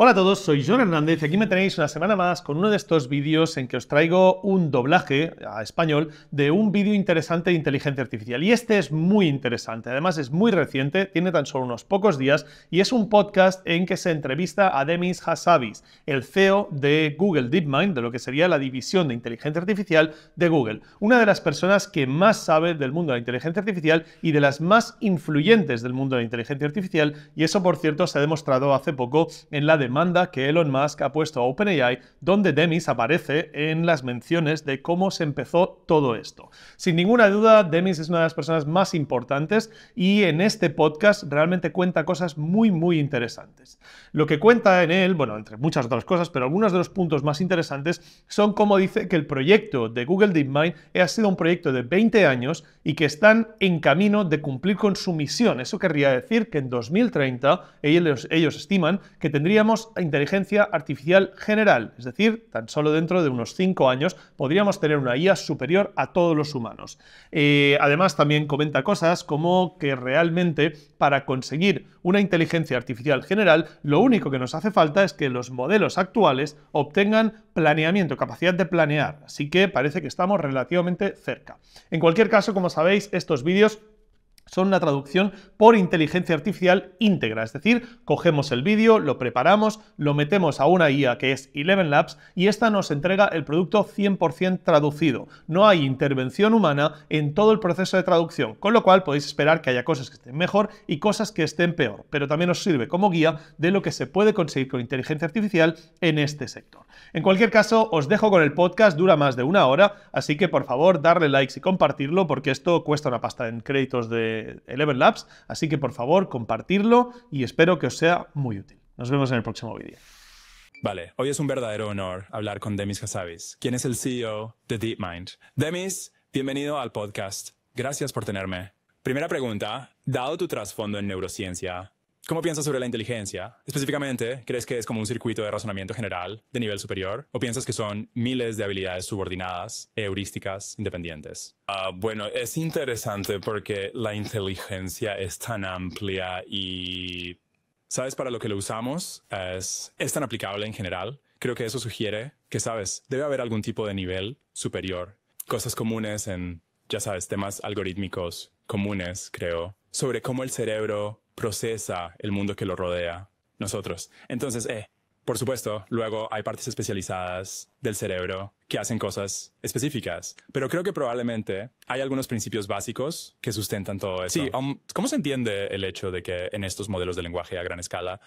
Hola a todos, soy John Hernández y aquí me tenéis una semana más con uno de estos vídeos en que os traigo un doblaje a español de un vídeo interesante de inteligencia artificial. Y este es muy interesante, además es muy reciente, tiene tan solo unos pocos días y es un podcast en que se entrevista a Demis Hassabis, el CEO de Google DeepMind, de lo que sería la división de inteligencia artificial de Google. Una de las personas que más sabe del mundo de la inteligencia artificial y de las más influyentes del mundo de la inteligencia artificial y eso, por cierto, se ha demostrado hace poco en la de manda que Elon Musk ha puesto a OpenAI, donde Demis aparece en las menciones de cómo se empezó todo esto. Sin ninguna duda, Demis es una de las personas más importantes y en este podcast realmente cuenta cosas muy, muy interesantes. Lo que cuenta en él, bueno, entre muchas otras cosas, pero algunos de los puntos más interesantes son cómo dice que el proyecto de Google DeepMind ha sido un proyecto de 20 años y que están en camino de cumplir con su misión. Eso querría decir que en 2030 ellos, ellos estiman que tendrían a inteligencia artificial general, es decir, tan solo dentro de unos 5 años podríamos tener una IA superior a todos los humanos. Eh, además, también comenta cosas como que realmente para conseguir una inteligencia artificial general, lo único que nos hace falta es que los modelos actuales obtengan planeamiento, capacidad de planear. Así que parece que estamos relativamente cerca. En cualquier caso, como sabéis, estos vídeos son una traducción por inteligencia artificial íntegra, es decir, cogemos el vídeo, lo preparamos, lo metemos a una guía que es Eleven Labs y esta nos entrega el producto 100% traducido. No hay intervención humana en todo el proceso de traducción, con lo cual podéis esperar que haya cosas que estén mejor y cosas que estén peor, pero también os sirve como guía de lo que se puede conseguir con inteligencia artificial en este sector. En cualquier caso, os dejo con el podcast, dura más de una hora, así que por favor darle likes y compartirlo porque esto cuesta una pasta en créditos de 11 Labs, así que por favor compartirlo y espero que os sea muy útil. Nos vemos en el próximo vídeo. Vale, hoy es un verdadero honor hablar con Demis Hassabis, quien es el CEO de DeepMind. Demis, bienvenido al podcast. Gracias por tenerme. Primera pregunta, dado tu trasfondo en neurociencia, ¿Cómo piensas sobre la inteligencia? Específicamente, ¿crees que es como un circuito de razonamiento general de nivel superior? ¿O piensas que son miles de habilidades subordinadas, heurísticas, independientes? Ah, bueno, es interesante porque la inteligencia es tan amplia y, ¿sabes? Para lo que lo usamos es, es tan aplicable en general. Creo que eso sugiere que, ¿sabes? Debe haber algún tipo de nivel superior. Cosas comunes en, ya sabes, temas algorítmicos comunes, creo, sobre cómo el cerebro procesa el mundo que lo rodea, nosotros. Entonces, eh, por supuesto, luego hay partes especializadas del cerebro que hacen cosas específicas, pero creo que probablemente hay algunos principios básicos que sustentan todo eso. Sí, um, ¿cómo se entiende el hecho de que en estos modelos de lenguaje a gran escala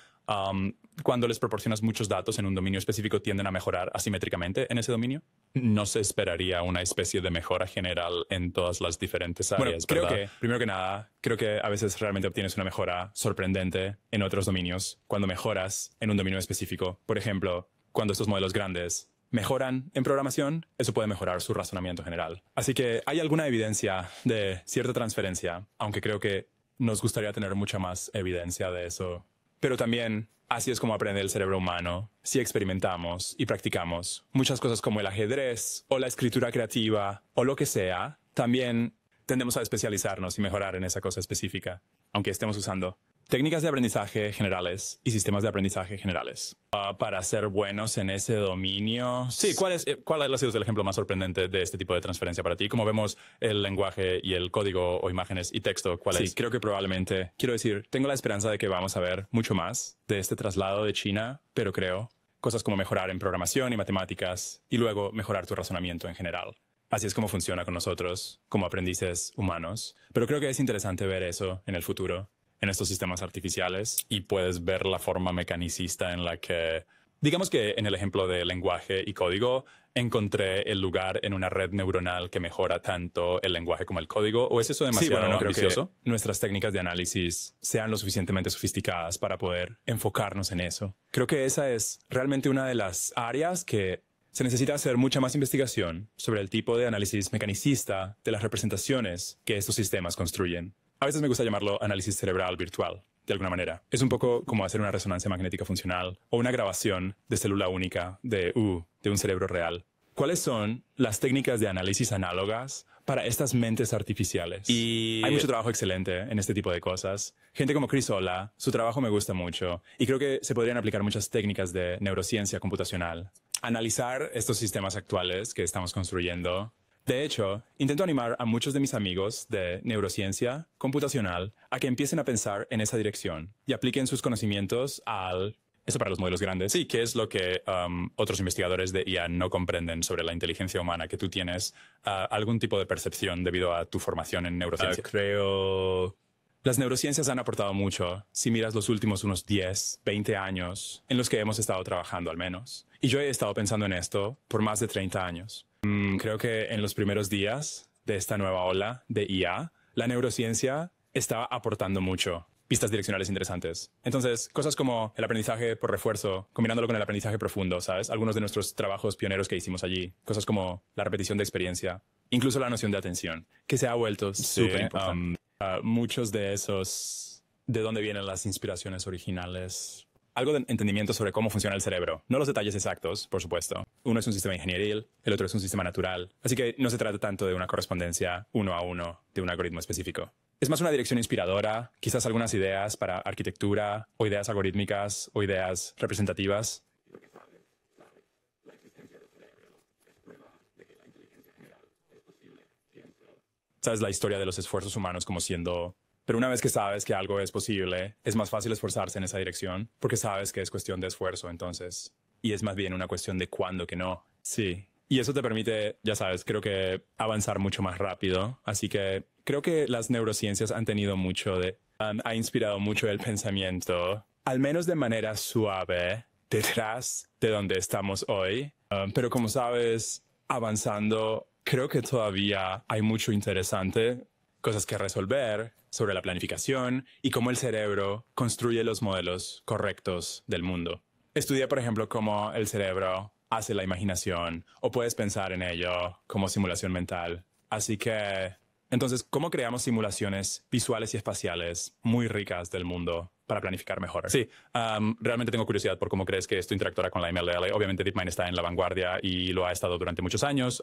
cuando les proporcionas muchos datos en un dominio específico tienden a mejorar asimétricamente en ese dominio. No se esperaría una especie de mejora general en todas las diferentes áreas. Bueno, creo que, primero que nada, creo que a veces realmente obtienes una mejora sorprendente en otros dominios cuando mejoras en un dominio específico. Por ejemplo, cuando estos modelos grandes mejoran en programación, eso puede mejorar su razonamiento general. Así que hay alguna evidencia de cierta transferencia, aunque creo que nos gustaría tener mucha más evidencia de eso pero también así es como aprende el cerebro humano, si experimentamos y practicamos. Muchas cosas como el ajedrez o la escritura creativa o lo que sea, también tendemos a especializarnos y mejorar en esa cosa específica, aunque estemos usando técnicas de aprendizaje generales y sistemas de aprendizaje generales. Ah, para ser buenos en ese dominio. Sí, ¿cuál, es, eh, ¿cuál ha sido el ejemplo más sorprendente de este tipo de transferencia para ti? Como vemos el lenguaje y el código o imágenes y texto, ¿cuál sí, es? creo que probablemente, quiero decir, tengo la esperanza de que vamos a ver mucho más de este traslado de China, pero creo cosas como mejorar en programación y matemáticas y luego mejorar tu razonamiento en general. Así es como funciona con nosotros, como aprendices humanos. Pero creo que es interesante ver eso en el futuro en estos sistemas artificiales y puedes ver la forma mecanicista en la que, digamos que en el ejemplo de lenguaje y código, encontré el lugar en una red neuronal que mejora tanto el lenguaje como el código? ¿O es eso demasiado sí, Creo que nuestras técnicas de análisis sean lo suficientemente sofisticadas para poder enfocarnos en eso. Creo que esa es realmente una de las áreas que se necesita hacer mucha más investigación sobre el tipo de análisis mecanicista de las representaciones que estos sistemas construyen. A veces me gusta llamarlo análisis cerebral virtual, de alguna manera. Es un poco como hacer una resonancia magnética funcional o una grabación de célula única de U, de un cerebro real. ¿Cuáles son las técnicas de análisis análogas para estas mentes artificiales? hay mucho trabajo excelente en este tipo de cosas. Gente como Chris Ola, su trabajo me gusta mucho y creo que se podrían aplicar muchas técnicas de neurociencia computacional. Analizar estos sistemas actuales que estamos construyendo de hecho, intento animar a muchos de mis amigos de neurociencia computacional a que empiecen a pensar en esa dirección y apliquen sus conocimientos al... Eso para los modelos grandes. Sí, que es lo que um, otros investigadores de IA no comprenden sobre la inteligencia humana, que tú tienes uh, algún tipo de percepción debido a tu formación en neurociencia. Ah, creo las neurociencias han aportado mucho, si miras los últimos unos 10, 20 años en los que hemos estado trabajando al menos. Y yo he estado pensando en esto por más de 30 años. Mm, creo que en los primeros días de esta nueva ola de IA, la neurociencia estaba aportando mucho pistas direccionales interesantes. Entonces, cosas como el aprendizaje por refuerzo, combinándolo con el aprendizaje profundo, ¿sabes? Algunos de nuestros trabajos pioneros que hicimos allí, cosas como la repetición de experiencia, incluso la noción de atención, que se ha vuelto súper um, muchos de esos, de dónde vienen las inspiraciones originales algo de entendimiento sobre cómo funciona el cerebro. No los detalles exactos, por supuesto. Uno es un sistema ingenieril, el otro es un sistema natural. Así que no se trata tanto de una correspondencia uno a uno de un algoritmo específico. Es más una dirección inspiradora, quizás algunas ideas para arquitectura o ideas algorítmicas o ideas representativas. Sabes la historia de los esfuerzos humanos como siendo pero una vez que sabes que algo es posible, es más fácil esforzarse en esa dirección porque sabes que es cuestión de esfuerzo, entonces. Y es más bien una cuestión de cuándo que no. Sí. Y eso te permite, ya sabes, creo que avanzar mucho más rápido. Así que creo que las neurociencias han tenido mucho de... Um, ha inspirado mucho el pensamiento, al menos de manera suave, detrás de donde estamos hoy. Um, pero como sabes, avanzando, creo que todavía hay mucho interesante cosas que resolver, sobre la planificación y cómo el cerebro construye los modelos correctos del mundo. Estudia, por ejemplo, cómo el cerebro hace la imaginación o puedes pensar en ello como simulación mental. Así que, entonces, ¿cómo creamos simulaciones visuales y espaciales muy ricas del mundo para planificar mejor. Sí, realmente tengo curiosidad por cómo crees que esto interactuará con la MLL. Obviamente DeepMind está en la vanguardia y lo ha estado durante muchos años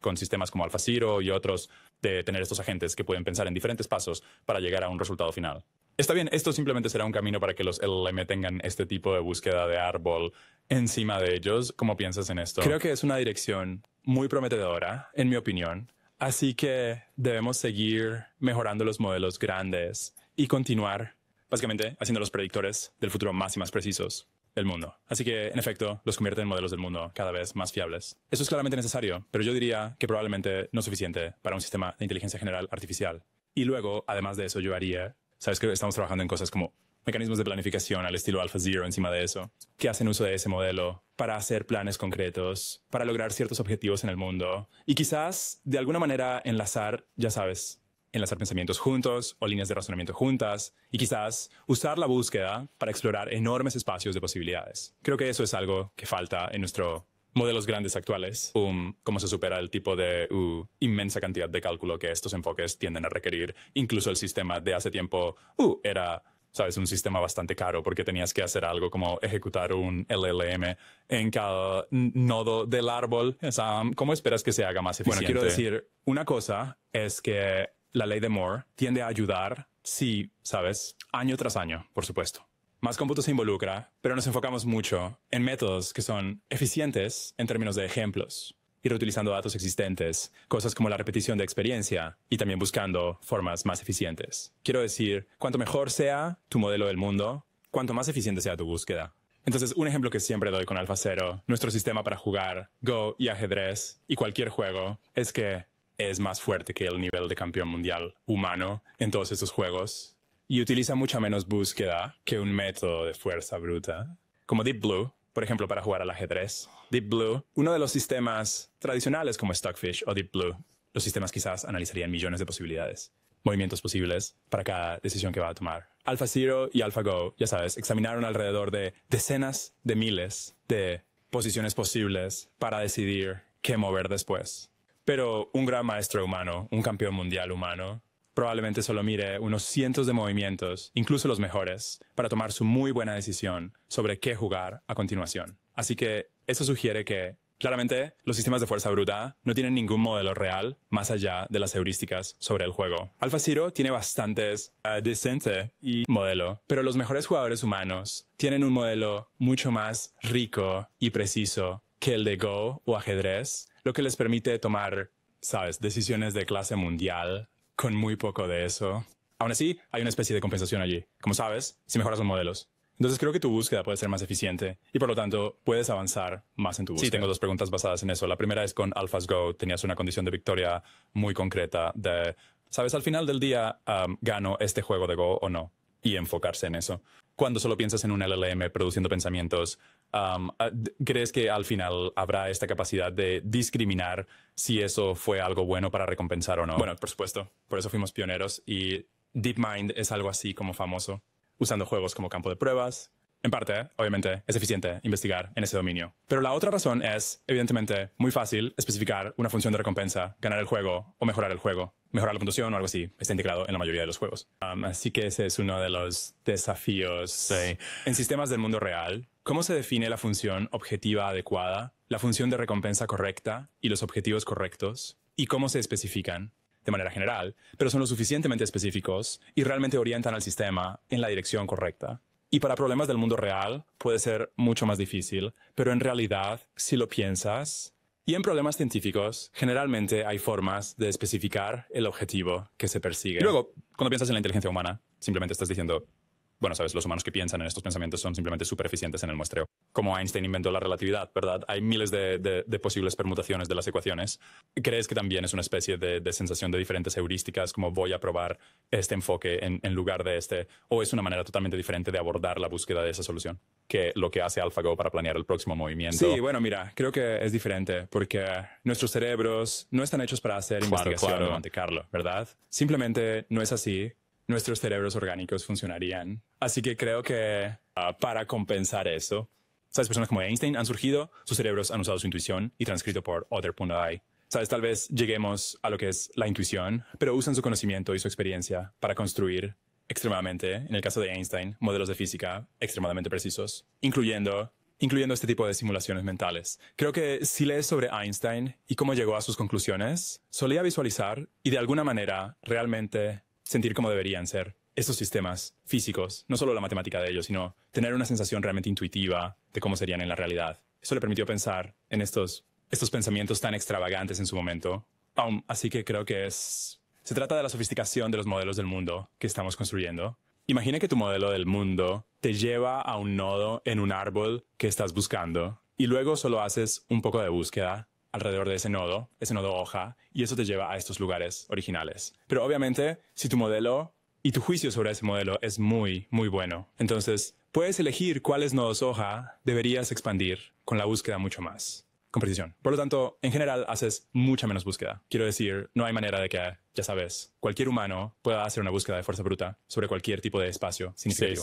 con sistemas como AlphaZero y otros de tener estos agentes que pueden pensar en diferentes pasos para llegar a un resultado final. Está bien, esto simplemente será un camino para que los LM tengan este tipo de búsqueda de árbol encima de ellos. ¿Cómo piensas en esto? Creo que es una dirección muy prometedora, en mi opinión. Así que debemos seguir mejorando los modelos grandes y continuar, básicamente, haciendo los predictores del futuro más y más precisos el mundo. Así que, en efecto, los convierte en modelos del mundo cada vez más fiables. Eso es claramente necesario, pero yo diría que probablemente no suficiente para un sistema de inteligencia general artificial. Y luego, además de eso, yo haría, sabes que estamos trabajando en cosas como mecanismos de planificación al estilo AlphaZero encima de eso, que hacen uso de ese modelo para hacer planes concretos, para lograr ciertos objetivos en el mundo y quizás de alguna manera enlazar, ya sabes, enlazar pensamientos juntos o líneas de razonamiento juntas y quizás usar la búsqueda para explorar enormes espacios de posibilidades. Creo que eso es algo que falta en nuestros modelos grandes actuales, um, cómo se supera el tipo de uh, inmensa cantidad de cálculo que estos enfoques tienden a requerir. Incluso el sistema de hace tiempo uh, era, sabes, un sistema bastante caro porque tenías que hacer algo como ejecutar un LLM en cada nodo del árbol. ¿Cómo esperas que se haga más eficiente? Bueno, quiero decir, una cosa es que la ley de Moore tiende a ayudar, sí, sabes, año tras año, por supuesto. Más cómputo se involucra, pero nos enfocamos mucho en métodos que son eficientes en términos de ejemplos, y reutilizando datos existentes, cosas como la repetición de experiencia y también buscando formas más eficientes. Quiero decir, cuanto mejor sea tu modelo del mundo, cuanto más eficiente sea tu búsqueda. Entonces, un ejemplo que siempre doy con AlphaZero, nuestro sistema para jugar Go y ajedrez y cualquier juego, es que es más fuerte que el nivel de campeón mundial humano en todos estos juegos y utiliza mucha menos búsqueda que un método de fuerza bruta, como Deep Blue, por ejemplo, para jugar al ajedrez. Deep Blue, uno de los sistemas tradicionales como Stockfish o Deep Blue, los sistemas quizás analizarían millones de posibilidades, movimientos posibles para cada decisión que va a tomar. Zero y Go, ya sabes, examinaron alrededor de decenas de miles de posiciones posibles para decidir qué mover después. Pero un gran maestro humano, un campeón mundial humano, probablemente solo mire unos cientos de movimientos, incluso los mejores, para tomar su muy buena decisión sobre qué jugar a continuación. Así que eso sugiere que Claramente, los sistemas de fuerza bruta no tienen ningún modelo real más allá de las heurísticas sobre el juego. AlphaZero tiene bastantes eh, decente y modelo, pero los mejores jugadores humanos tienen un modelo mucho más rico y preciso que el de Go o ajedrez, lo que les permite tomar, sabes, decisiones de clase mundial con muy poco de eso. Aún así, hay una especie de compensación allí, como sabes, si mejoras los modelos. Entonces creo que tu búsqueda puede ser más eficiente y por lo tanto puedes avanzar más en tu búsqueda. Sí, tengo dos preguntas basadas en eso. La primera es con Go, tenías una condición de victoria muy concreta de, sabes, al final del día um, gano este juego de Go o no y enfocarse en eso. Cuando solo piensas en un LLM produciendo pensamientos, Ah, ¿Crees que al final habrá esta capacidad de discriminar si eso fue algo bueno para recompensar o no? Bueno, por supuesto, por eso fuimos pioneros y DeepMind es algo así como famoso, usando juegos como campo de pruebas, en parte, obviamente, es eficiente investigar en ese dominio. Pero la otra razón es, evidentemente, muy fácil especificar una función de recompensa, ganar el juego o mejorar el juego. Mejorar la puntuación o algo así está integrado en la mayoría de los juegos. así que ese es uno de los desafíos en sistemas del mundo real. ¿Cómo se define la función objetiva adecuada, la función de recompensa correcta y los objetivos correctos? ¿Y cómo se especifican? de manera general, pero son lo suficientemente específicos y realmente orientan al sistema en la dirección correcta. Y para problemas del mundo real puede ser mucho más difícil, pero en realidad, si lo piensas, y en problemas científicos, generalmente hay formas de especificar el objetivo que se persigue. luego, cuando piensas en la inteligencia humana, simplemente estás diciendo, bueno, sabes, los humanos que piensan en estos pensamientos son simplemente super eficientes en el muestreo. Como Einstein inventó la relatividad, ¿verdad? Hay miles de, posibles permutaciones de las ecuaciones. ¿Crees que también es una especie de, sensación de diferentes heurísticas, como voy a probar este enfoque en, lugar de este? ¿O es una manera totalmente diferente de abordar la búsqueda de esa solución? Que lo que hace AlphaGo para planear el próximo movimiento. Sí, bueno, mira, creo que es diferente porque nuestros cerebros no están hechos para hacer investigación claro. de ¿verdad? Simplemente no es así nuestros cerebros orgánicos funcionarían. Así que creo que ah, para compensar eso, ¿sabes? Personas como Einstein han surgido, sus cerebros han usado su intuición y transcrito por other.ai. ¿Sabes? Tal vez lleguemos a lo que es la intuición, pero usan su conocimiento y su experiencia para construir extremadamente, en el caso de Einstein, modelos de física extremadamente precisos, incluyendo incluyendo este tipo de simulaciones mentales. Creo que si lees sobre Einstein y cómo llegó a sus conclusiones, solía visualizar y de alguna manera realmente sentir cómo deberían ser estos sistemas físicos, no solo la matemática de ellos, sino tener una sensación realmente intuitiva de cómo serían en la realidad. Eso le permitió pensar en estos, estos pensamientos tan extravagantes en su momento. así que creo que es... Se trata de la sofisticación de los modelos del mundo que estamos construyendo. Imagina que tu modelo del mundo te lleva a un nodo en un árbol que estás buscando y luego solo haces un poco de búsqueda alrededor de ese nodo, ese nodo hoja, y eso te lleva a estos lugares originales. Pero obviamente, si tu modelo y tu juicio sobre ese modelo es muy, muy bueno, entonces puedes elegir cuáles nodos hoja deberías expandir con la búsqueda mucho más. Con precisión. Por lo tanto, en general haces mucha menos búsqueda. Quiero decir, no hay manera de que, ya sabes, cualquier humano pueda hacer una búsqueda de fuerza bruta sobre cualquier tipo de espacio sin Sí,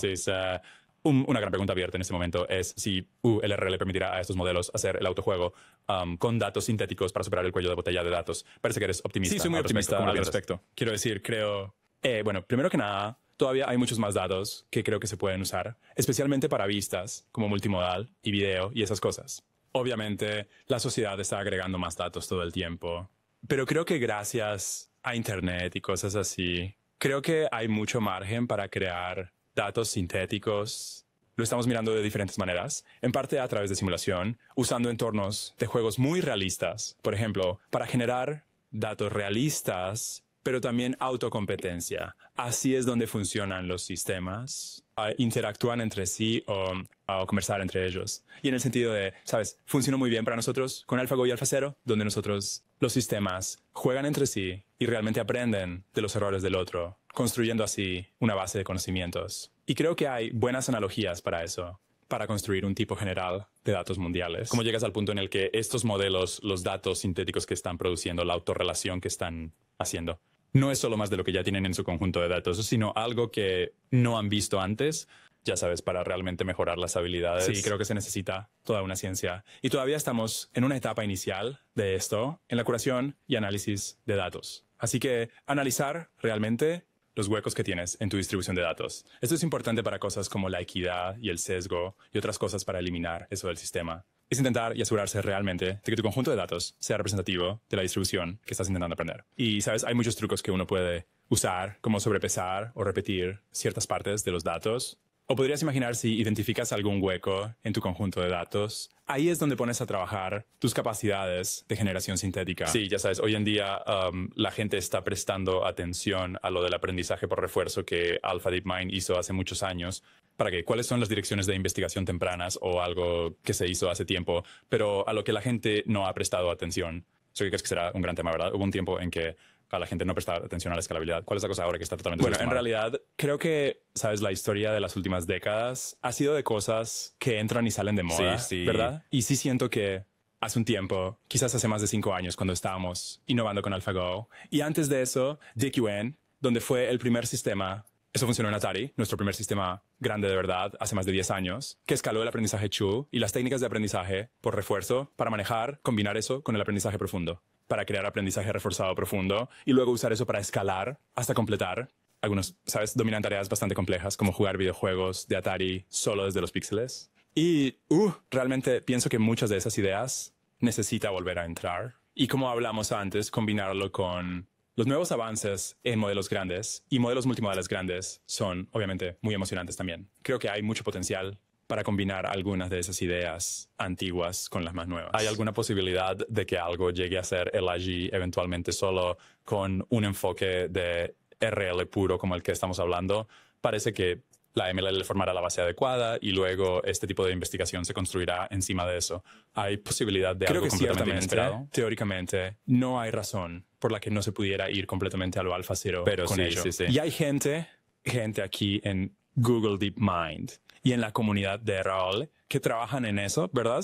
una gran pregunta abierta en este momento es si ULR le permitirá a estos modelos hacer el autojuego um, con datos sintéticos para superar el cuello de botella de datos. Parece que eres optimista. Sí, soy muy optimista respecto, al respecto. Quiero decir, creo... Eh, bueno, primero que nada, todavía hay muchos más datos que creo que se pueden usar, especialmente para vistas como multimodal y video y esas cosas. Obviamente, la sociedad está agregando más datos todo el tiempo, pero creo que gracias a Internet y cosas así, creo que hay mucho margen para crear datos sintéticos. Lo estamos mirando de diferentes maneras, en parte a través de simulación, usando entornos de juegos muy realistas, por ejemplo, para generar datos realistas, pero también autocompetencia. Así es donde funcionan los sistemas. Ah, interactúan entre sí o, ah, o, conversar entre ellos. Y en el sentido de, ¿sabes? Funcionó muy bien para nosotros con AlphaGo y AlphaZero, donde nosotros los sistemas juegan entre sí y realmente aprenden de los errores del otro, construyendo así una base de conocimientos. Y creo que hay buenas analogías para eso, para construir un tipo general de datos mundiales. Como llegas al punto en el que estos modelos, los datos sintéticos que están produciendo, la autorrelación que están haciendo, no es solo más de lo que ya tienen en su conjunto de datos, sino algo que no han visto antes ya sabes, para realmente mejorar las habilidades. Sí, creo que se necesita toda una ciencia. Y todavía estamos en una etapa inicial de esto, en la curación y análisis de datos. Así que analizar realmente los huecos que tienes en tu distribución de datos. Esto es importante para cosas como la equidad y el sesgo y otras cosas para eliminar eso del sistema. Es intentar y asegurarse realmente de que tu conjunto de datos sea representativo de la distribución que estás intentando aprender. Y sabes, hay muchos trucos que uno puede usar, como sobrepesar o repetir ciertas partes de los datos o podrías imaginar si identificas algún hueco en tu conjunto de datos. Ahí es donde pones a trabajar tus capacidades de generación sintética. Sí, ya sabes, hoy en día um, la gente está prestando atención a lo del aprendizaje por refuerzo que AlphaDeepMind hizo hace muchos años. ¿Para qué? ¿Cuáles son las direcciones de investigación tempranas o algo que se hizo hace tiempo, pero a lo que la gente no ha prestado atención? Eso que crees que será un gran tema, ¿verdad? Hubo un tiempo en que la gente no presta atención a la escalabilidad. ¿Cuál es la cosa ahora que está totalmente Bueno, en realidad, creo que, sabes, la historia de las últimas décadas ha sido de cosas que entran y salen de moda, ¿verdad? Y sí siento que hace un tiempo, quizás hace más de cinco años, cuando estábamos innovando con AlphaGo, y antes de eso, DQN, donde fue el primer sistema eso funcionó en Atari, nuestro primer sistema grande de verdad, hace más de 10 años, que escaló el aprendizaje Chu y las técnicas de aprendizaje por refuerzo para manejar, combinar eso con el aprendizaje profundo para crear aprendizaje reforzado profundo y luego usar eso para escalar hasta completar algunos, ¿sabes? Dominan tareas bastante complejas como jugar videojuegos de Atari solo desde los píxeles. Y uh, realmente pienso que muchas de esas ideas necesita volver a entrar. Y como hablamos antes, combinarlo con los nuevos avances en modelos grandes y modelos multimodales grandes son obviamente muy emocionantes también. Creo que hay mucho potencial para combinar algunas de esas ideas antiguas con las más nuevas. ¿Hay alguna posibilidad de que algo llegue a ser el eventualmente solo con un enfoque de RL puro como el que estamos hablando? Parece que la MLL formará la base adecuada y luego este tipo de investigación se construirá encima de eso. Hay posibilidad de algo completamente inesperado. Teóricamente, no hay razón por la que no se pudiera ir completamente a lo alfa cero con ello. Y hay gente, gente aquí en Google DeepMind y en la comunidad de Raúl que trabajan en eso, ¿verdad?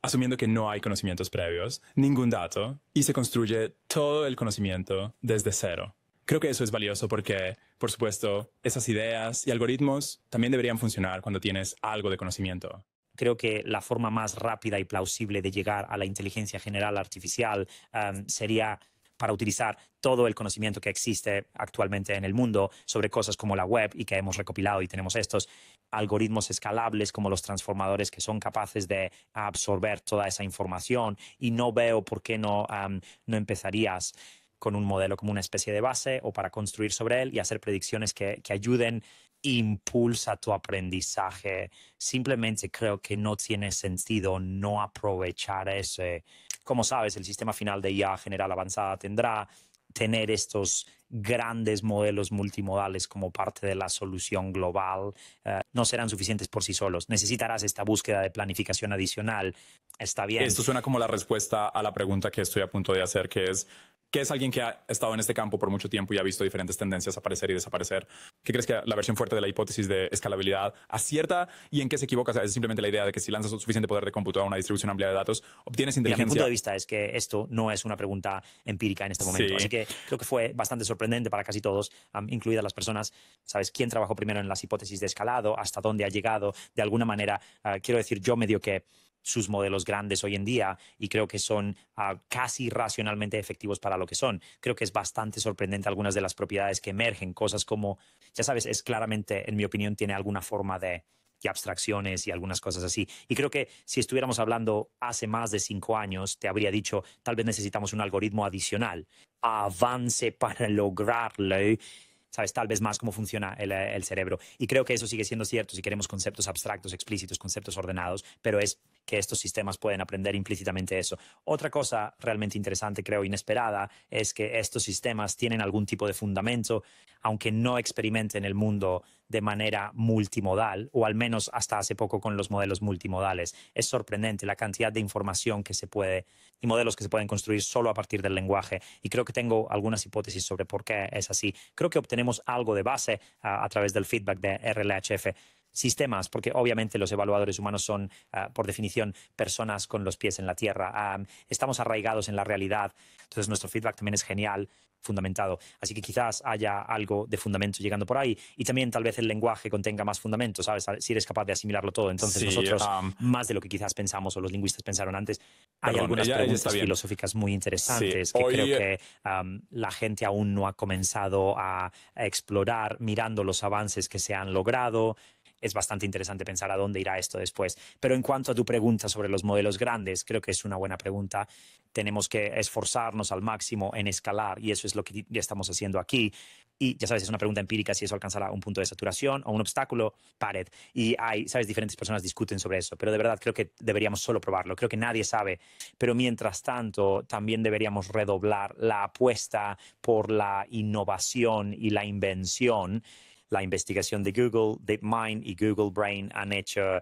Asumiendo que no hay conocimientos previos, ningún dato, y se construye todo el conocimiento desde cero. Creo que eso es valioso porque, por supuesto, esas ideas y algoritmos también deberían funcionar cuando tienes algo de conocimiento creo que la forma más rápida y plausible de llegar a la inteligencia general artificial em, sería para utilizar todo el conocimiento que existe actualmente en el mundo sobre cosas como la web y que hemos recopilado y tenemos estos algoritmos escalables como los transformadores que son capaces de absorber toda esa información y no veo por qué no, no empezarías con un modelo como una especie de base o para construir sobre él y hacer predicciones que, que ayuden impulsa tu aprendizaje. Simplemente creo que no tiene sentido no aprovechar ese, como sabes, el sistema final de IA general avanzada tendrá tener estos grandes modelos multimodales como parte de la solución global eh, no serán suficientes por sí solos. Necesitarás esta búsqueda de planificación adicional. Está bien. Esto suena como la respuesta a la pregunta que estoy a punto de hacer, que es, que es alguien que ha estado en este campo por mucho tiempo y ha visto diferentes tendencias aparecer y desaparecer. ¿Qué crees que la versión fuerte de la hipótesis de escalabilidad acierta y en qué se equivoca? es simplemente la idea de que si lanzas suficiente poder de cómputo a una distribución amplia de datos, obtienes inteligencia. mi punto de vista es que esto no es una pregunta empírica en este momento. Así que creo que fue bastante sorprendente para casi todos, incluidas las personas. ¿Sabes quién trabajó primero en las hipótesis de escalado? ¿Hasta dónde ha llegado? De alguna manera, ah, quiero decir, yo medio que sus modelos grandes hoy en día y creo que son ah, casi racionalmente efectivos para lo que son. Creo que es bastante sorprendente algunas de las propiedades que emergen, cosas como, ya sabes, es claramente, en mi opinión, tiene alguna forma de, abstracciones y algunas cosas así. Y creo que si estuviéramos hablando hace más de cinco años, te habría dicho, tal vez necesitamos un algoritmo adicional, avance para lograrlo. Sabes, tal vez más cómo funciona el cerebro. Y creo que eso sigue siendo cierto si queremos conceptos abstractos, explícitos, conceptos ordenados, pero es que estos sistemas pueden aprender implícitamente eso. Otra cosa realmente interesante, creo, inesperada, es que estos sistemas tienen algún tipo de fundamento, aunque no experimenten el mundo de manera multimodal, o al menos hasta hace poco con los modelos multimodales. Es sorprendente la cantidad de información que se puede y modelos que se pueden construir solo a partir del lenguaje. Y creo que tengo algunas hipótesis sobre por qué es así. Creo que obtenemos algo de base a, a través del feedback de RLHF sistemas, porque obviamente los evaluadores humanos son, ah, por definición, personas con los pies en la tierra. Ah, estamos arraigados en la realidad. Entonces, nuestro feedback también es genial, fundamentado. Así que quizás haya algo de fundamento llegando por ahí. Y también, tal vez, el lenguaje contenga más fundamento, ¿sabes? Si eres capaz de asimilarlo todo. Entonces, nosotros, más de lo que quizás pensamos o los lingüistas pensaron antes, hay algunas preguntas filosóficas muy interesantes que creo que la gente aún no ha comenzado a explorar mirando los avances que se han logrado es bastante interesante pensar a dónde irá esto después. Pero en cuanto a tu pregunta sobre los modelos grandes, creo que es una buena pregunta. Tenemos que esforzarnos al máximo en escalar y eso es lo que ya estamos haciendo aquí. Y ya sabes, es una pregunta empírica si eso alcanzará un punto de saturación o un obstáculo, pared. Y hay, sabes, diferentes personas discuten sobre eso, pero de verdad creo que deberíamos solo probarlo, creo que nadie sabe. Pero mientras tanto, también deberíamos redoblar la apuesta por la innovación y la invención la investigación de Google, DeepMind y Google Brain han hecho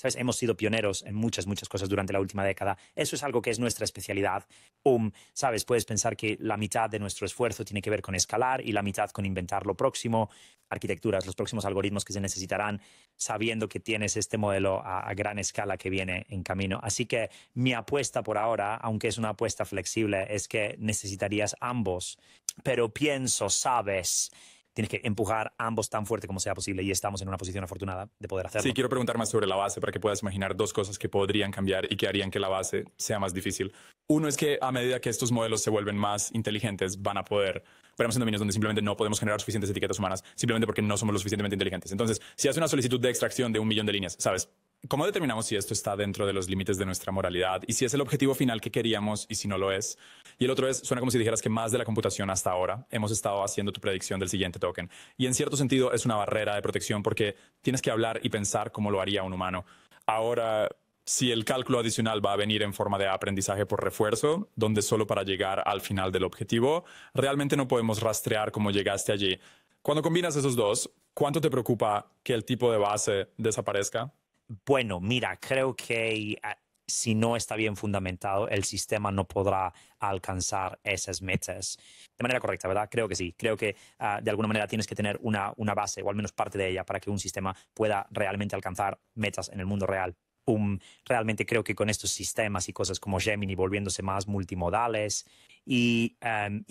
¿Sabes? Hemos sido pioneros en muchas, muchas cosas durante la última década. Eso es algo que es nuestra especialidad. Um, ¿Sabes? Puedes pensar que la mitad de nuestro esfuerzo tiene que ver con escalar y la mitad con inventar lo próximo, arquitecturas, los próximos algoritmos que se necesitarán, sabiendo que tienes este modelo a, a gran escala que viene en camino. Así que mi apuesta por ahora, aunque es una apuesta flexible, es que necesitarías ambos. Pero pienso, ¿sabes? tienes que empujar ambos tan fuerte como sea posible y estamos en una posición afortunada de poder hacerlo. Sí, quiero preguntar más sobre la base para que puedas imaginar dos cosas que podrían cambiar y que harían que la base sea más difícil. Uno es que a medida que estos modelos se vuelven más inteligentes, van a poder veremos en dominios donde simplemente no podemos generar suficientes etiquetas humanas, simplemente porque no somos lo suficientemente inteligentes. Entonces, si haces una solicitud de extracción de un millón de líneas, sabes, ¿Cómo determinamos si esto está dentro de los límites de nuestra moralidad y si es el objetivo final que queríamos y si no lo es? Y el otro es, suena como si dijeras que más de la computación hasta ahora hemos estado haciendo tu predicción del siguiente token. Y en cierto sentido es una barrera de protección porque tienes que hablar y pensar como lo haría un humano. Ahora, si el cálculo adicional va a venir en forma de aprendizaje por refuerzo, donde solo para llegar al final del objetivo, realmente no podemos rastrear cómo llegaste allí. Cuando combinas esos dos, ¿cuánto te preocupa que el tipo de base desaparezca? bueno, mira, creo que ah, si no está bien fundamentado, el sistema no podrá alcanzar esas metas de manera correcta, ¿verdad? Creo que sí. Creo que ah, de alguna manera tienes que tener una, base o al menos parte de ella para que un sistema pueda realmente alcanzar metas en el mundo real. Um, realmente creo que con estos sistemas y cosas como Gemini volviéndose más multimodales y,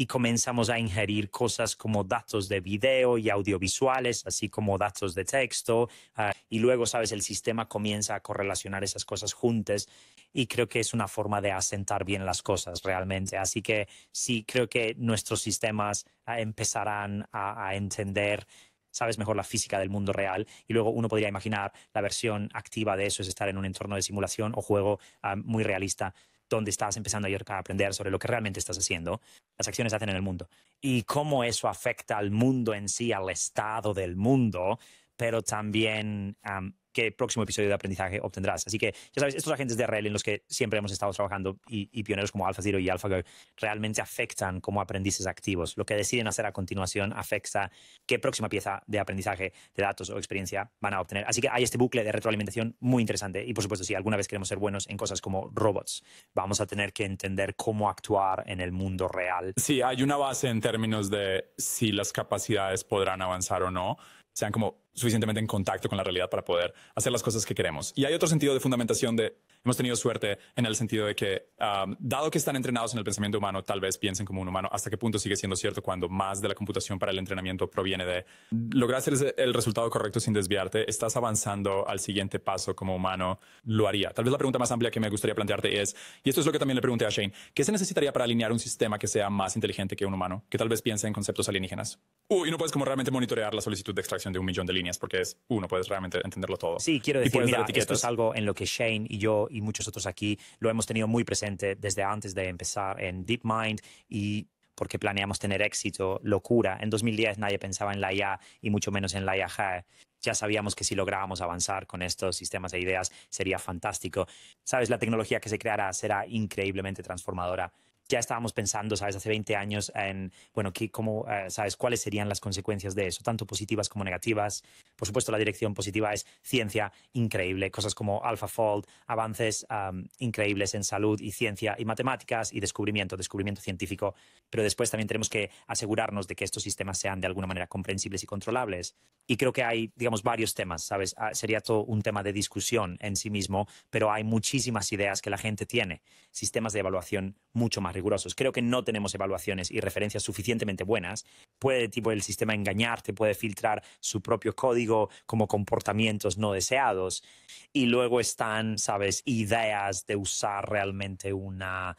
comenzamos a ingerir cosas como datos de video y audiovisuales, así como datos de texto. Ah, y luego, sabes, el sistema comienza a correlacionar esas cosas juntas y creo que es una forma de asentar bien las cosas realmente. Así que sí, creo que nuestros sistemas ah, empezarán a, entender sabes mejor la física del mundo real y luego uno podría imaginar la versión activa de eso es estar en un entorno de simulación o juego ah, muy realista dónde estás empezando a aprender sobre lo que realmente estás haciendo, las acciones hacen en el mundo, y cómo eso afecta al mundo en sí, al estado del mundo, pero también qué próximo episodio de aprendizaje obtendrás. Así que, ya sabes, estos agentes de RL en los que siempre hemos estado trabajando y, pioneros como AlphaZero y AlphaGo realmente afectan como aprendices activos. Lo que deciden hacer a continuación afecta qué próxima pieza de aprendizaje de datos o experiencia van a obtener. Así que hay este bucle de retroalimentación muy interesante y, por supuesto, si alguna vez queremos ser buenos en cosas como robots, vamos a tener que entender cómo actuar en el mundo real. Sí, hay una base en términos de si las capacidades podrán avanzar o no. Sean como suficientemente en contacto con la realidad para poder hacer las cosas que queremos. Y hay otro sentido de fundamentación de hemos tenido suerte en el sentido de que, um, dado que están entrenados en el pensamiento humano, tal vez piensen como un humano. ¿Hasta qué punto sigue siendo cierto cuando más de la computación para el entrenamiento proviene de lograr hacer el resultado correcto sin desviarte? ¿Estás avanzando al siguiente paso como humano? Lo haría. Tal vez la pregunta más amplia que me gustaría plantearte es, y esto es lo que también le pregunté a Shane, ¿qué se necesitaría para alinear un sistema que sea más inteligente que un humano, que tal vez piense en conceptos alienígenas? Uy, no puedes como realmente monitorear la solicitud de extracción de un millón de porque es uno, puedes realmente entenderlo todo. Sí, quiero decir, mira, esto es algo en lo que Shane y yo y muchos otros aquí lo hemos tenido muy presente desde antes de empezar en DeepMind y porque planeamos tener éxito, locura. En 2010 nadie pensaba en la IA y mucho menos en la IA. Ya sabíamos que si lográbamos avanzar con estos sistemas e ideas sería fantástico. Sabes, la tecnología que se creará será increíblemente transformadora ya estábamos pensando, ¿sabes? Hace 20 años en, bueno, ¿qué, cómo, eh, ¿sabes? ¿Cuáles serían las consecuencias de eso? Tanto positivas como negativas. Por supuesto, la dirección positiva es ciencia increíble, cosas como AlphaFold, avances increíbles en salud y ciencia y matemáticas y descubrimiento, descubrimiento científico. Pero después también tenemos que asegurarnos de que estos sistemas sean de alguna manera comprensibles y controlables. Y creo que hay, digamos, varios temas, ¿sabes? Ah, sería todo un tema de discusión en sí mismo, pero hay muchísimas ideas que la gente tiene. Sistemas de evaluación mucho más rigurosos. Creo que no tenemos evaluaciones y referencias suficientemente buenas. Puede tipo el sistema engañarte, puede filtrar su propio código como comportamientos no deseados. Y luego están, sabes, ideas de usar realmente una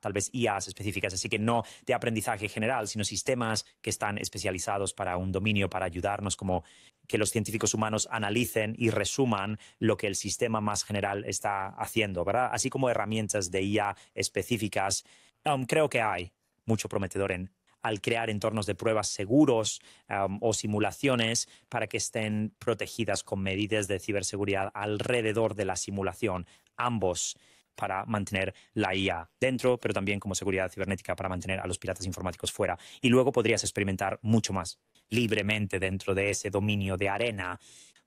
tal vez IA específicas. Así que no de aprendizaje general, sino sistemas que están especializados para un dominio, para ayudarnos como que los científicos humanos analicen y resuman lo que el sistema más general está haciendo, ¿verdad? Así como herramientas de IA específicas. Um, creo que hay mucho prometedor en al crear entornos de pruebas seguros um, o simulaciones para que estén protegidas con medidas de ciberseguridad alrededor de la simulación. Ambos para mantener la IA dentro, pero también como seguridad cibernética para mantener a los piratas informáticos fuera. Y luego podrías experimentar mucho más libremente dentro de ese dominio de arena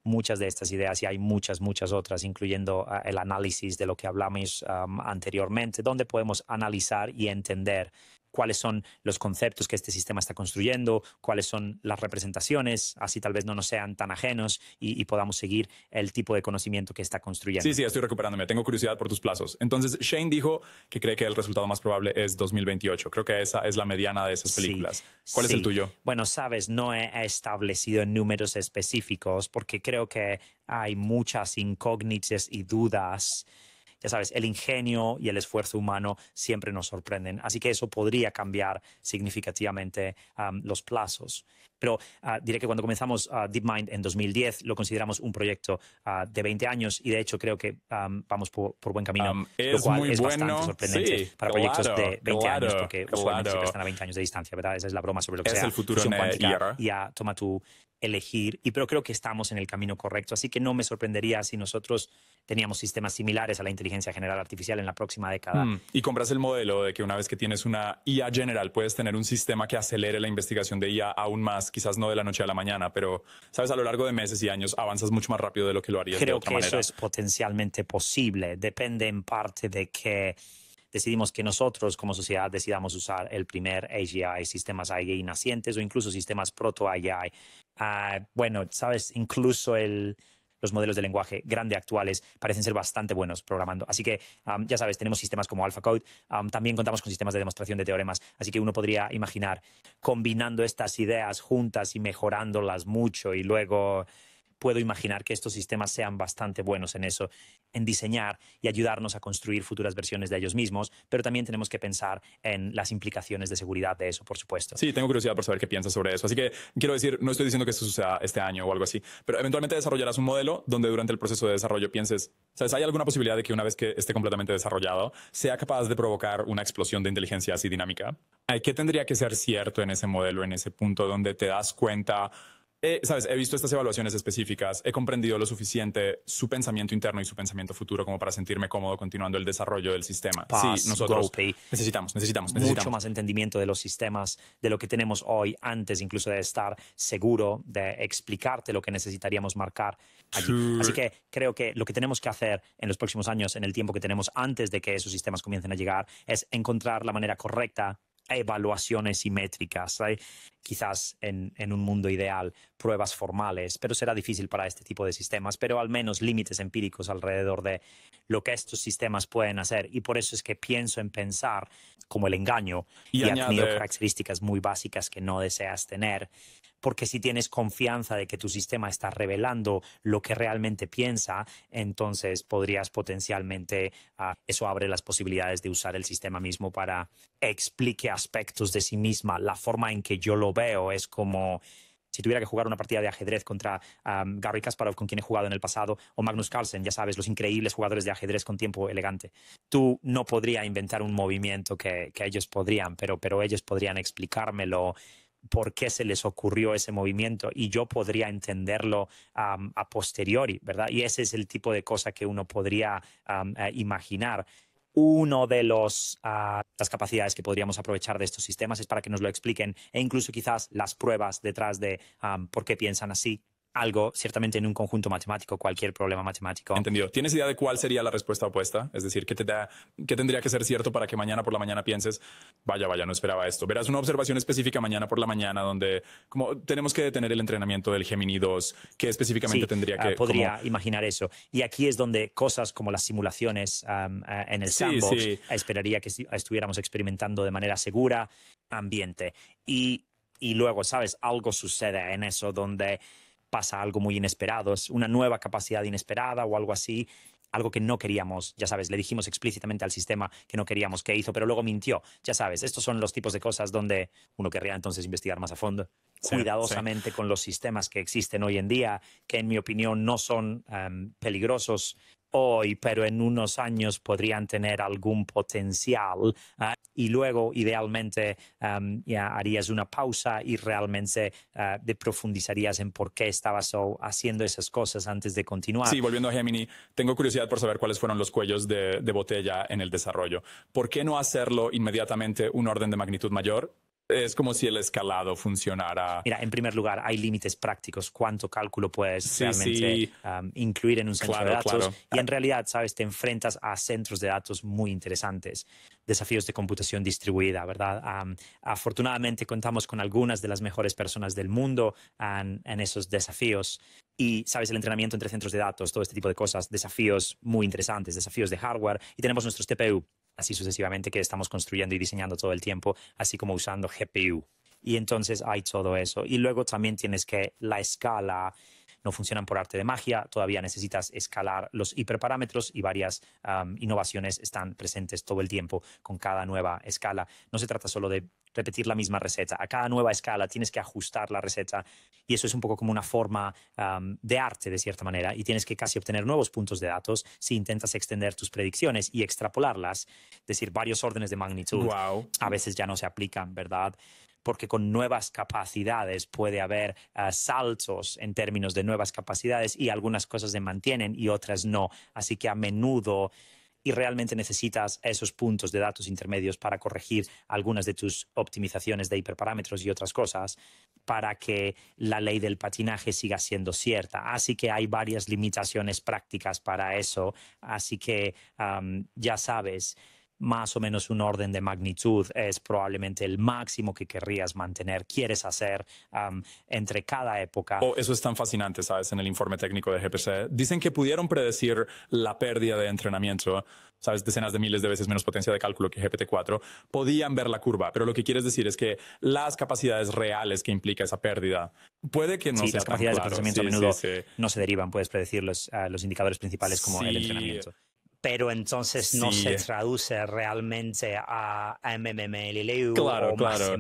muchas de estas ideas y hay muchas, muchas otras, incluyendo eh, el análisis de lo que hablamos um, anteriormente, donde podemos analizar y entender cuáles son los conceptos que este sistema está construyendo, cuáles son las representaciones, así tal vez no nos sean tan ajenos y, podamos seguir el tipo de conocimiento que está construyendo. Sí, sí, estoy recuperándome, tengo curiosidad por tus plazos. Entonces, Shane dijo que cree que el resultado más probable es 2028, creo que esa es la mediana de esas películas. ¿Cuál es el tuyo? Bueno, sabes, no he establecido números específicos porque creo que hay muchas incógnitas y dudas ya sabes, el ingenio y el esfuerzo humano siempre nos sorprenden. Así que eso podría cambiar significativamente los plazos. Pero ah, diré que cuando comenzamos ah, DeepMind en 2010 lo consideramos un proyecto ah, de 20 años y de hecho creo que vamos por, buen camino, lo cual muy es bastante sorprendente para proyectos de 20 años porque usualmente siempre están a 20 años de distancia, ¿verdad? Esa es la broma sobre lo que es el futuro. Y ya toma tu elegir, y pero creo que estamos en el camino correcto, así que no me sorprendería si nosotros teníamos sistemas similares a la inteligencia general artificial en la próxima década. Mm, y compras el modelo de que una vez que tienes una IA general puedes tener un sistema que acelere la investigación de IA aún más, quizás no de la noche a la mañana, pero sabes, a lo largo de meses y años avanzas mucho más rápido de lo que lo harías. Creo de otra que eso es potencialmente posible, depende en parte de que decidimos que nosotros como sociedad decidamos usar el primer AGI, sistemas AGI nacientes o incluso sistemas proto-AGI. Ah, bueno, sabes, incluso los modelos de lenguaje grande actuales parecen ser bastante buenos programando. Así que ya sabes, tenemos sistemas como AlphaCode, también contamos con sistemas de demostración de teoremas, así que uno podría imaginar combinando estas ideas juntas y mejorándolas mucho y luego puedo imaginar que estos sistemas sean bastante buenos en eso, en diseñar y ayudarnos a construir futuras versiones de ellos mismos, pero también tenemos que pensar en las implicaciones de seguridad de eso, por supuesto. Sí, tengo curiosidad por saber qué piensas sobre eso. Así que quiero decir, no estoy diciendo que esto suceda este año o algo así, pero eventualmente desarrollarás un modelo donde durante el proceso de desarrollo pienses, ¿sabes? ¿Hay alguna posibilidad de que una vez que esté completamente desarrollado, sea capaz de provocar una explosión de inteligencia así dinámica? ¿Qué tendría que ser cierto en ese modelo, en ese punto donde te das cuenta? Eh, sabes, he visto estas evaluaciones específicas, he comprendido lo suficiente su pensamiento interno y su pensamiento futuro como para sentirme cómodo continuando el desarrollo del sistema. sí, nosotros necesitamos, necesitamos, necesitamos. Mucho más entendimiento de los sistemas, de lo que tenemos hoy, antes incluso de estar seguro de explicarte lo que necesitaríamos marcar. Allí. Así que creo que lo que tenemos que hacer en los próximos años, en el tiempo que tenemos antes de que esos sistemas comiencen a llegar, es encontrar la manera correcta evaluaciones simétricas quizás en, un mundo ideal, pruebas formales, pero será difícil para este tipo de sistemas, pero al menos límites empíricos alrededor de lo que estos sistemas pueden hacer. Y por eso es que pienso en pensar como el engaño y, adquirir tenido características muy básicas que no deseas tener porque si tienes confianza de que tu sistema está revelando lo que realmente piensa, entonces podrías potencialmente, ah, eso abre las posibilidades de usar el sistema mismo para explique aspectos de sí misma. La forma en que yo lo veo es como si tuviera que jugar una partida de ajedrez contra Gary Kasparov, con quien he jugado en el pasado, o Magnus Carlsen, ya sabes, los increíbles jugadores de ajedrez con tiempo elegante, tú no podrías inventar un movimiento que, ellos podrían, pero, pero ellos podrían explicármelo por qué se les ocurrió ese movimiento y yo podría entenderlo a posteriori, ¿verdad? Y ese es el tipo de cosa que uno podría eh, imaginar. Uno de ah, las capacidades que podríamos aprovechar de estos sistemas es para que nos lo expliquen e incluso quizás las pruebas detrás de por qué piensan así algo, ciertamente en un conjunto matemático, cualquier problema matemático. Entendido. ¿Tienes idea de cuál sería la respuesta opuesta? Es decir, ¿qué, te da, ¿qué tendría que ser cierto para que mañana por la mañana pienses, vaya, vaya, no esperaba esto? Verás una observación específica mañana por la mañana donde, como tenemos que detener el entrenamiento del Gemini 2, ¿qué específicamente tendría ah, que...? podría imaginar eso. Y aquí es donde cosas como las simulaciones en el sandbox, esperaría que estuviéramos experimentando de manera segura ambiente. Y, y luego, ¿sabes? Algo sucede en eso donde pasa algo muy inesperado, es una nueva capacidad inesperada o algo así, algo que no queríamos, ya sabes, le dijimos explícitamente al sistema que no queríamos que hizo, pero luego mintió, ya sabes, estos son los tipos de cosas donde uno querría entonces investigar más a fondo. cuidadosamente con los sistemas que existen hoy en día, que en mi opinión no son em, peligrosos hoy, pero en unos años podrían tener algún potencial. Ah, y luego idealmente em, harías una pausa y realmente eh, profundizarías en por qué estabas haciendo esas cosas antes de continuar. Sí, volviendo a Gemini, tengo curiosidad por saber cuáles fueron los cuellos de botella en el desarrollo. ¿Por qué no hacerlo inmediatamente un orden de magnitud mayor es como si el escalado funcionara. Mira, en primer lugar, hay límites prácticos, cuánto cálculo puedes realmente incluir en un centro de datos. Y en realidad, sabes, te enfrentas a centros de datos muy interesantes, desafíos de computación distribuida, ¿verdad? afortunadamente contamos con algunas de las mejores personas del mundo en, en esos desafíos y, sabes, el entrenamiento entre centros de datos, todo este tipo de cosas, desafíos muy interesantes, desafíos de hardware y tenemos nuestros TPU así sucesivamente que estamos construyendo y diseñando todo el tiempo, así como usando GPU. Y entonces hay todo eso. Y luego también tienes que la escala, no funcionan por arte de magia, todavía necesitas escalar los hiperparámetros y varias innovaciones están presentes todo el tiempo con cada nueva escala. No se trata solo de repetir la misma receta. A cada nueva escala tienes que ajustar la receta y eso es un poco como una forma de arte de cierta manera y tienes que casi obtener nuevos puntos de datos si intentas extender tus predicciones y extrapolarlas, es decir, varios órdenes de magnitud. A veces ya no se aplican, ¿verdad? porque con nuevas capacidades puede haber eh, saltos en términos de nuevas capacidades y algunas cosas se mantienen y otras no. Así que a menudo y realmente necesitas esos puntos de datos intermedios para corregir algunas de tus optimizaciones de hiperparámetros y otras cosas para que la ley del patinaje siga siendo cierta. Así que hay varias limitaciones prácticas para eso. Así que ya sabes, más o menos un orden de magnitud es probablemente el máximo que querrías mantener, quieres hacer entre cada época. O oh, eso es tan fascinante, ¿sabes? En el informe técnico de GPC. Dicen que pudieron predecir la pérdida de entrenamiento, ¿sabes? Decenas de miles de veces menos potencia de cálculo que GPT-4. Podían ver la curva, pero lo que quieres decir es que las capacidades reales que implica esa pérdida Puede que no sí, las capacidades de a menudo no se derivan, puedes predecir los, ah, los indicadores principales como el entrenamiento pero entonces no se traduce realmente a, a y claro, o claro.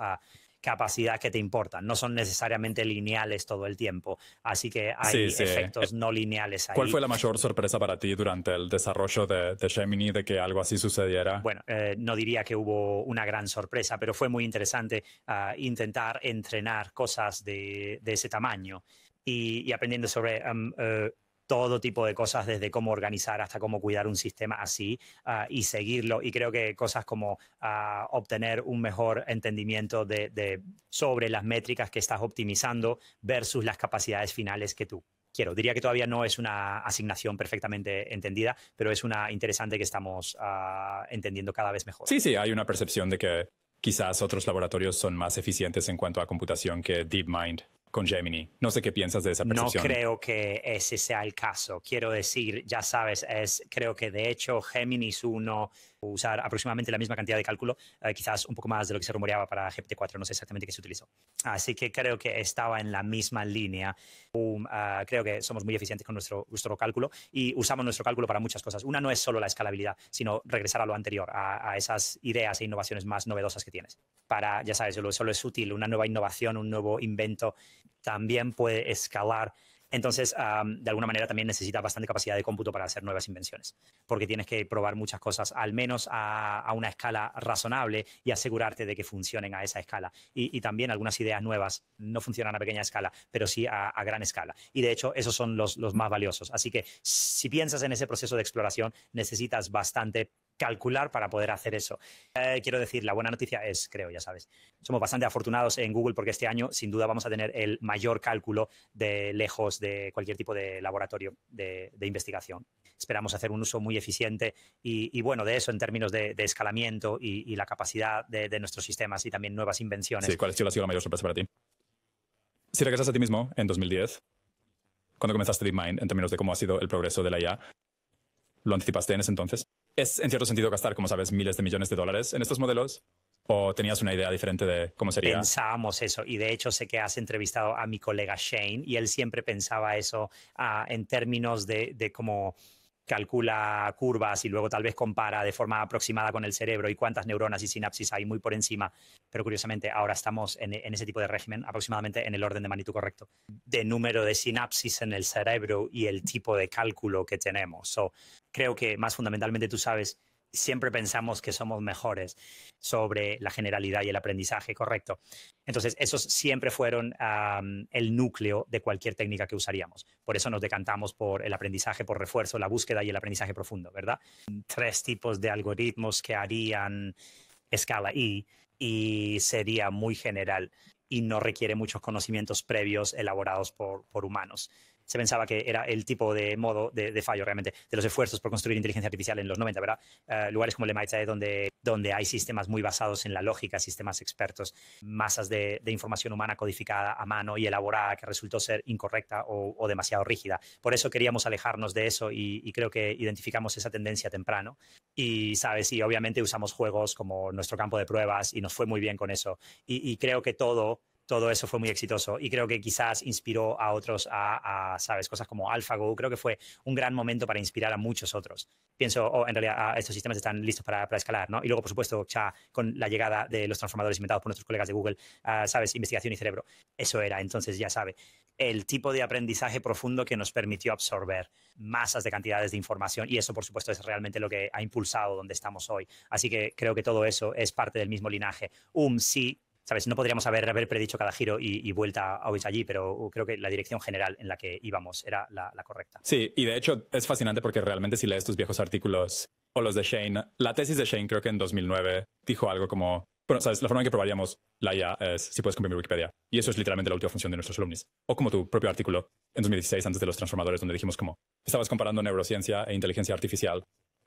a capacidad que te importan. No son necesariamente lineales todo el tiempo. Así que hay efectos no lineales ahí. ¿Cuál fue la mayor sorpresa para ti durante el desarrollo de, Gemini de que algo así sucediera? Bueno, eh, no diría que hubo una gran sorpresa, pero fue muy interesante ah, intentar entrenar cosas de, ese tamaño. Y, aprendiendo sobre eh, todo tipo de cosas, desde cómo organizar hasta cómo cuidar un sistema así ah, y seguirlo. Y creo que cosas como ah, obtener un mejor entendimiento de, sobre las métricas que estás optimizando versus las capacidades finales que tú quiero. Diría que todavía no es una asignación perfectamente entendida, pero es una interesante que estamos ah, entendiendo cada vez mejor. Sí, sí, hay una percepción de que quizás otros laboratorios son más eficientes en cuanto a computación que DeepMind con Gemini. No sé qué piensas de esa percepción. No creo que ese sea el caso. Quiero decir, ya sabes, es creo que de hecho Gemini 1 usar aproximadamente la misma cantidad de cálculo, eh, quizás un poco más de lo que se rumoreaba para GPT-4, no sé exactamente qué se utilizó. Así que creo que estaba en la misma línea. Um, ah, creo que somos muy eficientes con nuestro, nuestro cálculo y usamos nuestro cálculo para muchas cosas. Una no es solo la escalabilidad, sino regresar a lo anterior, a, esas ideas e innovaciones más novedosas que tienes. Para, ya sabes, solo es útil una nueva innovación, un nuevo invento, también puede escalar entonces, de alguna manera también necesitas bastante capacidad de cómputo para hacer nuevas invenciones, porque tienes que probar muchas cosas, al menos a, una escala razonable y asegurarte de que funcionen a esa escala. Y, también algunas ideas nuevas no funcionan a pequeña escala, pero sí a, gran escala. Y de hecho, esos son los más valiosos. Así que si piensas en ese proceso de exploración, necesitas bastante calcular para poder hacer eso. Eh, quiero decir, la buena noticia es, creo, ya sabes, somos bastante afortunados en Google porque este año sin duda vamos a tener el mayor cálculo de lejos de cualquier tipo de laboratorio de, investigación. Esperamos hacer un uso muy eficiente y, bueno, de eso en términos de, escalamiento y, la capacidad de, nuestros sistemas y también nuevas invenciones. Sí, ¿cuál ha sido, ha sido la mayor sorpresa para ti? Si regresas a ti mismo en 2010, cuando comenzaste DeepMind, en términos de cómo ha sido el progreso de la IA, ¿lo anticipaste en ese entonces? es en cierto sentido gastar, como sabes, miles de millones de dólares en estos modelos. ¿O tenías una idea diferente de cómo sería? Pensábamos eso. Y de hecho sé que has entrevistado a mi colega Shane y él siempre pensaba eso ah, en términos de, de cómo calcula curvas y luego tal vez compara de forma aproximada con el cerebro y cuántas neuronas y sinapsis hay muy por encima. Pero curiosamente ahora estamos en, ese tipo de régimen, aproximadamente en el orden de magnitud correcto, de número de sinapsis en el cerebro y el tipo de cálculo que tenemos. So, creo que más fundamentalmente tú sabes siempre pensamos que somos mejores sobre la generalidad y el aprendizaje, correcto. Entonces, esos siempre fueron el núcleo de cualquier técnica que usaríamos. Por eso nos decantamos por el aprendizaje por refuerzo, la búsqueda y el aprendizaje profundo, ¿verdad? Tres tipos de algoritmos que harían escala I y sería muy general y no requiere muchos conocimientos previos elaborados por, por humanos se pensaba que era el tipo de modo de, fallo realmente de los esfuerzos por construir inteligencia artificial en los 90, ¿verdad? Eh, lugares como el MIT donde, donde hay sistemas muy basados en la lógica, sistemas expertos, masas de, información humana codificada a mano y elaborada que resultó ser incorrecta o, demasiado rígida. Por eso queríamos alejarnos de eso y, creo que identificamos esa tendencia temprano. Y, ¿sabes? Y obviamente usamos juegos como nuestro campo de pruebas y nos fue muy bien con eso. y creo que todo todo eso fue muy exitoso y creo que quizás inspiró a otros a, ¿sabes? Cosas como AlphaGo. Creo que fue un gran momento para inspirar a muchos otros. Pienso, oh, en realidad, estos sistemas están listos para, escalar, ¿no? Y luego, por supuesto, ya con la llegada de los transformadores inventados por nuestros colegas de Google, ¿sabes? Investigación y cerebro. Eso era, entonces, ya sabe, el tipo de aprendizaje profundo que nos permitió absorber masas de cantidades de información y eso, por supuesto, es realmente lo que ha impulsado donde estamos hoy. Así que creo que todo eso es parte del mismo linaje. Um, sí, ¿sabes? No podríamos haber, haber predicho cada giro y, vuelta a hoy allí, pero creo que la dirección general en la que íbamos era la, correcta. Sí, y de hecho es fascinante porque realmente si lees tus viejos artículos o los de Shane, la tesis de Shane creo que en 2009 dijo algo como, bueno, ¿sabes? La forma en que probaríamos la IA es si puedes comprimir Wikipedia. Y eso es literalmente la última función de nuestros alumnos. O como tu propio artículo en 2016 antes de los transformadores, donde dijimos como, estabas comparando neurociencia e inteligencia artificial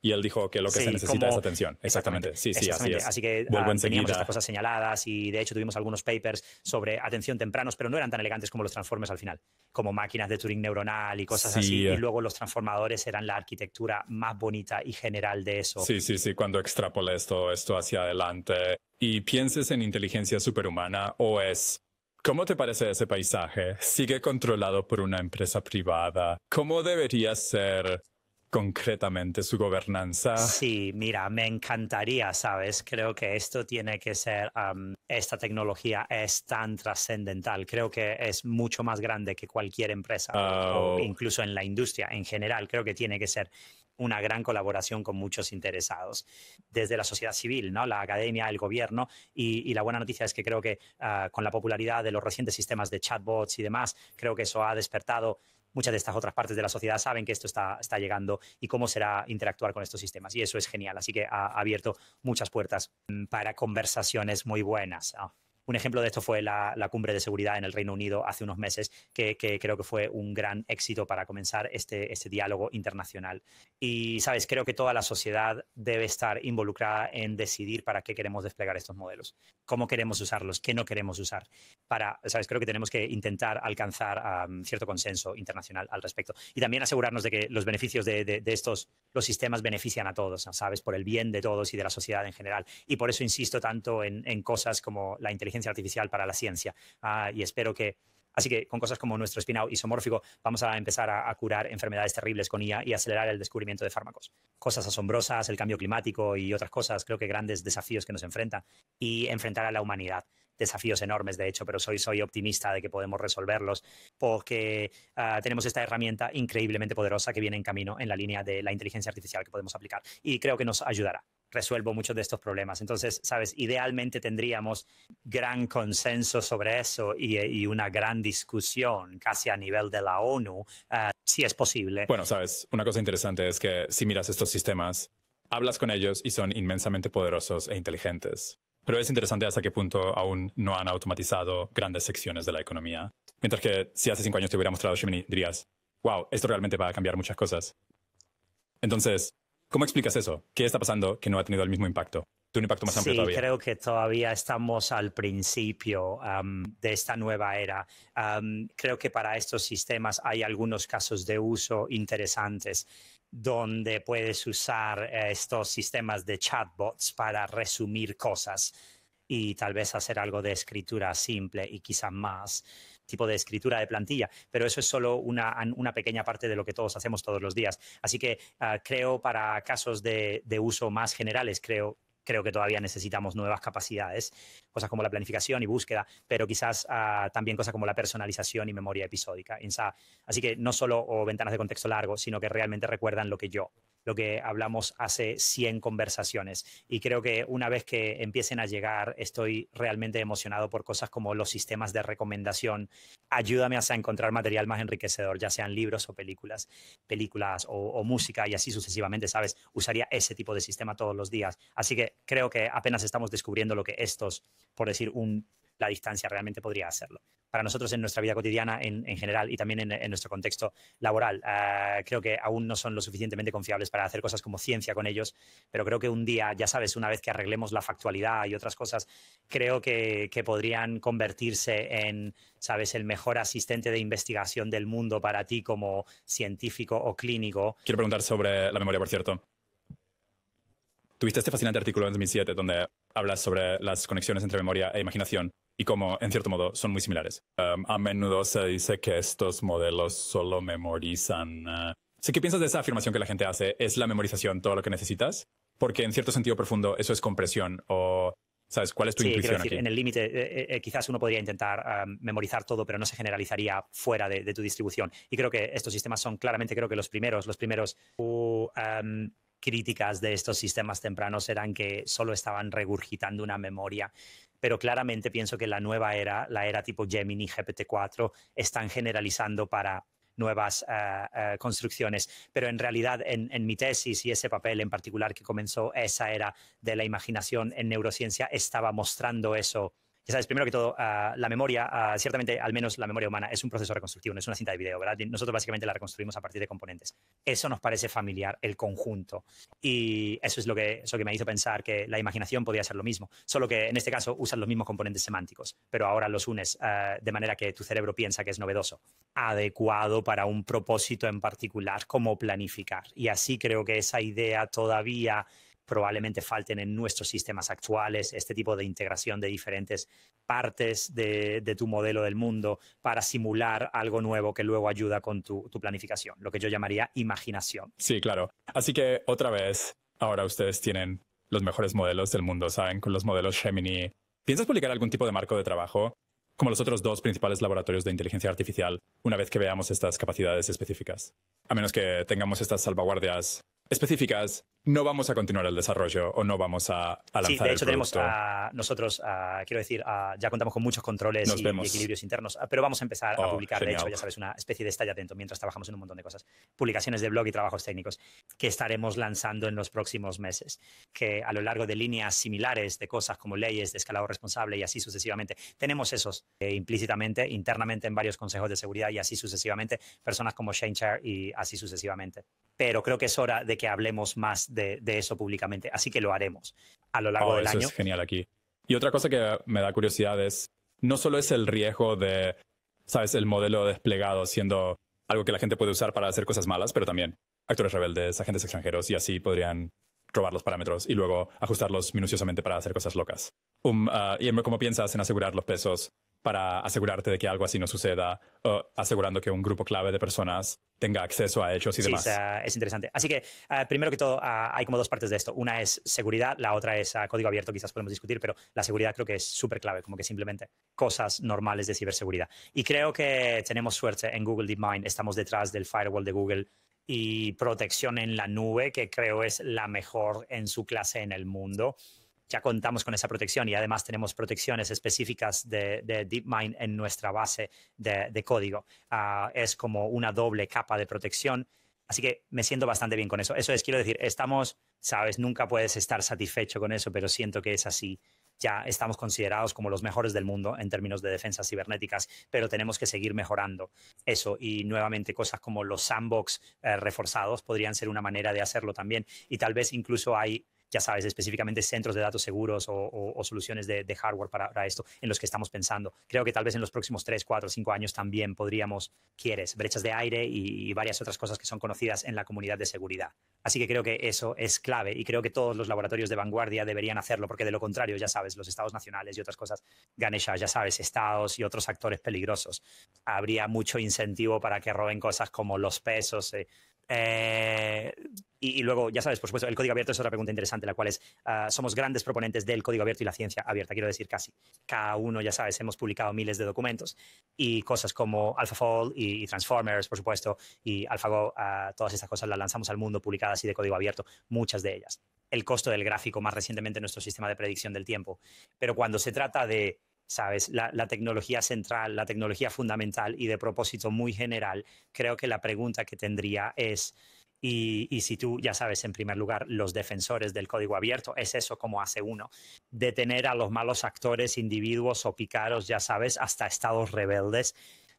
y él dijo que lo que se necesita es atención. Exactamente. Sí, sí, así Así que Vuelvo ah, teníamos estas cosas señaladas y de hecho tuvimos algunos papers sobre atención tempranos, pero no eran tan elegantes como los transformes al final, como máquinas de Turing neuronal y cosas así. Y eh. luego los transformadores eran la arquitectura más bonita y general de eso. Sí, sí, sí. Cuando extrapola esto, esto hacia adelante y pienses en inteligencia superhumana o es ¿Cómo te parece ese paisaje? ¿Sigue controlado por una empresa privada? ¿Cómo debería ser concretamente su gobernanza. Sí, mira, me encantaría, ¿sabes? Creo que esto tiene que ser, esta tecnología es tan trascendental, creo que es mucho más grande que cualquier empresa, ah, oh. incluso en la industria en general, creo que tiene que ser una gran colaboración con muchos interesados, desde la sociedad civil, ¿no? la academia, el gobierno, y, la buena noticia es que creo que ah, con la popularidad de los recientes sistemas de chatbots y demás, creo que eso ha despertado muchas de estas otras partes de la sociedad saben que esto está, está llegando y cómo será interactuar con estos sistemas. Y eso es genial. Así que ha, abierto muchas puertas mm, para conversaciones muy buenas. Ah. Un ejemplo de esto fue la, cumbre de seguridad en el Reino Unido hace unos meses, que, creo que fue un gran éxito para comenzar este, este diálogo internacional. Y, sabes, creo que toda la sociedad debe estar involucrada en decidir para qué queremos desplegar estos modelos, cómo queremos usarlos, qué no queremos usar. Para, sabes, creo que tenemos que intentar alcanzar cierto consenso internacional al respecto. Y también asegurarnos de que los beneficios de, estos, los sistemas benefician a todos, ¿sabes? Por el bien de todos y de la sociedad en general. Y por eso insisto tanto en, en cosas como la inteligencia artificial para la ciencia. Ah, y espero que Así que con cosas como nuestro espinado isomórfico vamos a empezar a, curar enfermedades terribles con IA y acelerar el descubrimiento de fármacos. Cosas asombrosas, el cambio climático y otras cosas, creo que grandes desafíos que nos enfrenta y enfrentar a la humanidad desafíos enormes, de hecho, pero soy, soy optimista de que podemos resolverlos porque ah, tenemos esta herramienta increíblemente poderosa que viene en camino en la línea de la inteligencia artificial que podemos aplicar y creo que nos ayudará resuelvo muchos de estos problemas. Entonces, sabes, idealmente tendríamos gran consenso sobre eso y, una gran discusión casi a nivel de la ONU, ah, si es posible. Bueno, sabes, una cosa interesante es que si miras estos sistemas, hablas con ellos y son inmensamente poderosos e inteligentes. Pero es interesante hasta qué punto aún no han automatizado grandes secciones de la economía. Mientras que si hace cinco años te hubiera mostrado Gemini, dirías, wow, esto realmente va a cambiar muchas cosas. Entonces, ¿cómo explicas eso? ¿Qué está pasando que no ha tenido el mismo impacto? un impacto más amplio sí, creo que todavía estamos al principio um, de esta nueva era. Um, creo que para estos sistemas hay algunos casos de uso interesantes donde puedes usar eh, estos sistemas de chatbots para resumir cosas y tal vez hacer algo de escritura simple y quizá más tipo de escritura de plantilla, pero eso es solo una, pequeña parte de lo que todos hacemos todos los días. Así que ah, creo para casos de, de uso más generales, creo creo que todavía necesitamos nuevas capacidades, cosas como la planificación y búsqueda, pero quizás ah, también cosas como la personalización y memoria episódica. Así que no solo ventanas de contexto largo, sino que realmente recuerdan lo que yo lo que hablamos hace 100 conversaciones. Y creo que una vez que empiecen a llegar, estoy realmente emocionado por cosas como los sistemas de recomendación. Ayúdame a encontrar material más enriquecedor, ya sean libros o películas, películas o, o música y así sucesivamente, ¿sabes? Usaría ese tipo de sistema todos los días. Así que creo que apenas estamos descubriendo lo que estos, por decir un la distancia realmente podría hacerlo. Para nosotros en nuestra vida cotidiana en, general y también en, nuestro contexto laboral, ah, creo que aún no son lo suficientemente confiables para hacer cosas como ciencia con ellos, pero creo que un día, ya sabes, una vez que arreglemos la factualidad y otras cosas, creo que, que podrían convertirse en, sabes, el mejor asistente de investigación del mundo para ti como científico o clínico. Quiero preguntar sobre la memoria, por cierto. Tuviste este fascinante artículo en 2007 donde hablas sobre las conexiones entre memoria e imaginación y como, en cierto modo, son muy similares. Um, a menudo se dice que estos modelos solo memorizan. Uh, qué piensas de esa afirmación que la gente hace, es la memorización todo lo que necesitas, porque en cierto sentido profundo eso es compresión o ¿Sabes cuál es tu sí, intuición decir, En el límite, eh, eh, eh, quizás uno podría intentar um, memorizar todo, pero no se generalizaría fuera de, tu distribución. Y creo que estos sistemas son claramente, creo que los primeros, los primeros um, críticas de estos sistemas tempranos eran que solo estaban regurgitando una memoria pero claramente pienso que la nueva era, la era tipo Gemini, GPT-4, están generalizando para nuevas ah, ah, construcciones. Pero en realidad, en, mi tesis y ese papel en particular que comenzó esa era de la imaginación en neurociencia, estaba mostrando eso ya sabes, primero que todo, la memoria, ciertamente, al menos la memoria humana, es un proceso reconstructivo, no es una cinta de video, ¿verdad? Nosotros básicamente la reconstruimos a partir de componentes. Eso nos parece familiar, el conjunto. Y eso es lo que, eso que me hizo pensar que la imaginación podía ser lo mismo, solo que en este caso usan los mismos componentes semánticos, pero ahora los unes eh, de manera que tu cerebro piensa que es novedoso, adecuado para un propósito en particular, como planificar. Y así creo que esa idea todavía probablemente falten en nuestros sistemas actuales, este tipo de integración de diferentes partes de, tu modelo del mundo para simular algo nuevo que luego ayuda con tu, planificación, lo que yo llamaría imaginación. Sí, claro. Así que otra vez, ahora ustedes tienen los mejores modelos del mundo, ¿saben? Con los modelos Gemini. ¿Piensas publicar algún tipo de marco de trabajo? como los otros dos principales laboratorios de inteligencia artificial, una vez que veamos estas capacidades específicas. A menos que tengamos estas salvaguardias específicas no vamos a continuar el desarrollo o no vamos a, a lanzar Sí, de hecho tenemos nosotros, quiero decir, ya contamos con muchos controles y, equilibrios internos, ah, pero vamos a empezar a oh, publicar, de hecho, ya sabes, una especie de estalla atento mientras trabajamos en un montón de cosas, publicaciones de blog y trabajos técnicos que estaremos lanzando en los próximos meses, que a lo largo de líneas similares de cosas como leyes de escalado responsable y así sucesivamente, tenemos esos eh, implícitamente, internamente en varios consejos de seguridad y así sucesivamente, personas como Shane Chair y así sucesivamente. Pero creo que es hora de que hablemos más de, eso públicamente. Así que lo haremos a lo largo oh, del año. Es genial aquí. Y otra cosa que me da curiosidad es, no solo es el riesgo de, sabes, el modelo desplegado siendo algo que la gente puede usar para hacer cosas malas, pero también actores rebeldes, agentes extranjeros, y así podrían robar los parámetros y luego ajustarlos minuciosamente para hacer cosas locas. Um, ah, ¿Y cómo piensas en asegurar los pesos para asegurarte de que algo así no suceda, asegurando que un grupo clave de personas tenga acceso a hechos y demás. Es, es, interesante. Así que, eh, primero que todo, ah, hay como dos partes de esto. Una es seguridad, la otra es ah, código abierto, quizás podemos discutir, pero la seguridad creo que es súper clave, como que simplemente cosas normales de ciberseguridad. Y creo que tenemos suerte en Google DeepMind, estamos detrás del firewall de Google y protección en la nube, que creo es la mejor en su clase en el mundo ya contamos con esa protección y además tenemos protecciones específicas de, DeepMind en nuestra base de, código. Ah, es como una doble capa de protección. Así que me siento bastante bien con eso. Eso es, quiero decir, estamos, sabes, nunca puedes estar satisfecho con eso, pero siento que es así. Ya estamos considerados como los mejores del mundo en términos de defensas cibernéticas, pero tenemos que seguir mejorando eso. Y nuevamente cosas como los sandbox eh, reforzados podrían ser una manera de hacerlo también. Y tal vez incluso hay ya sabes, específicamente centros de datos seguros o, soluciones de, hardware para, esto en los que estamos pensando. Creo que tal vez en los próximos 3, 4, 5 años también podríamos, quieres, brechas de aire y, varias otras cosas que son conocidas en la comunidad de seguridad. Así que creo que eso es clave y creo que todos los laboratorios de vanguardia deberían hacerlo, porque de lo contrario, ya sabes, los estados nacionales y otras cosas, Ganesha, ya sabes, estados y otros actores peligrosos. Habría mucho incentivo para que roben cosas como los pesos, eh, eh, y, luego, ya sabes, por supuesto, el código abierto es otra pregunta interesante, la cual es, ah, somos grandes proponentes del código abierto y la ciencia abierta, quiero decir casi. Cada uno, ya sabes, hemos publicado miles de documentos y cosas como AlphaFold y, Transformers, por supuesto, y AlphaGo, ah, todas estas cosas las lanzamos al mundo publicadas y de código abierto, muchas de ellas. El costo del gráfico, más recientemente nuestro sistema de predicción del tiempo. Pero cuando se trata de ¿sabes? La, tecnología central, la tecnología fundamental y de propósito muy general, creo que la pregunta que tendría es, y, y, si tú, ya sabes, en primer lugar, los defensores del código abierto, es eso como hace uno, detener a los malos actores, individuos o picaros, ya sabes, hasta estados rebeldes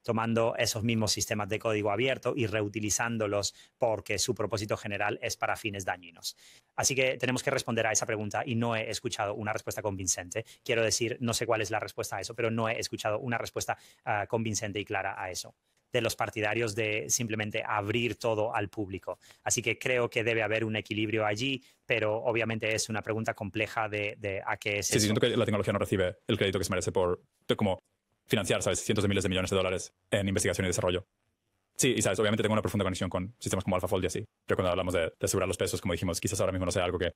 tomando esos mismos sistemas de código abierto y reutilizándolos porque su propósito general es para fines dañinos. Así que tenemos que responder a esa pregunta y no he escuchado una respuesta convincente. Quiero decir, no sé cuál es la respuesta a eso, pero no he escuchado una respuesta ah, convincente y clara a eso de los partidarios de simplemente abrir todo al público. Así que creo que debe haber un equilibrio allí, pero obviamente es una pregunta compleja de, a qué es. Sí, siento que la tecnología no recibe el crédito que se merece por como financiar, ¿sabes? Cientos de miles de millones de dólares en investigación y desarrollo. Sí, y sabes, obviamente tengo una profunda conexión con sistemas como AlphaFold y así, pero cuando hablamos de, asegurar los pesos, como dijimos, quizás ahora mismo no sea algo que,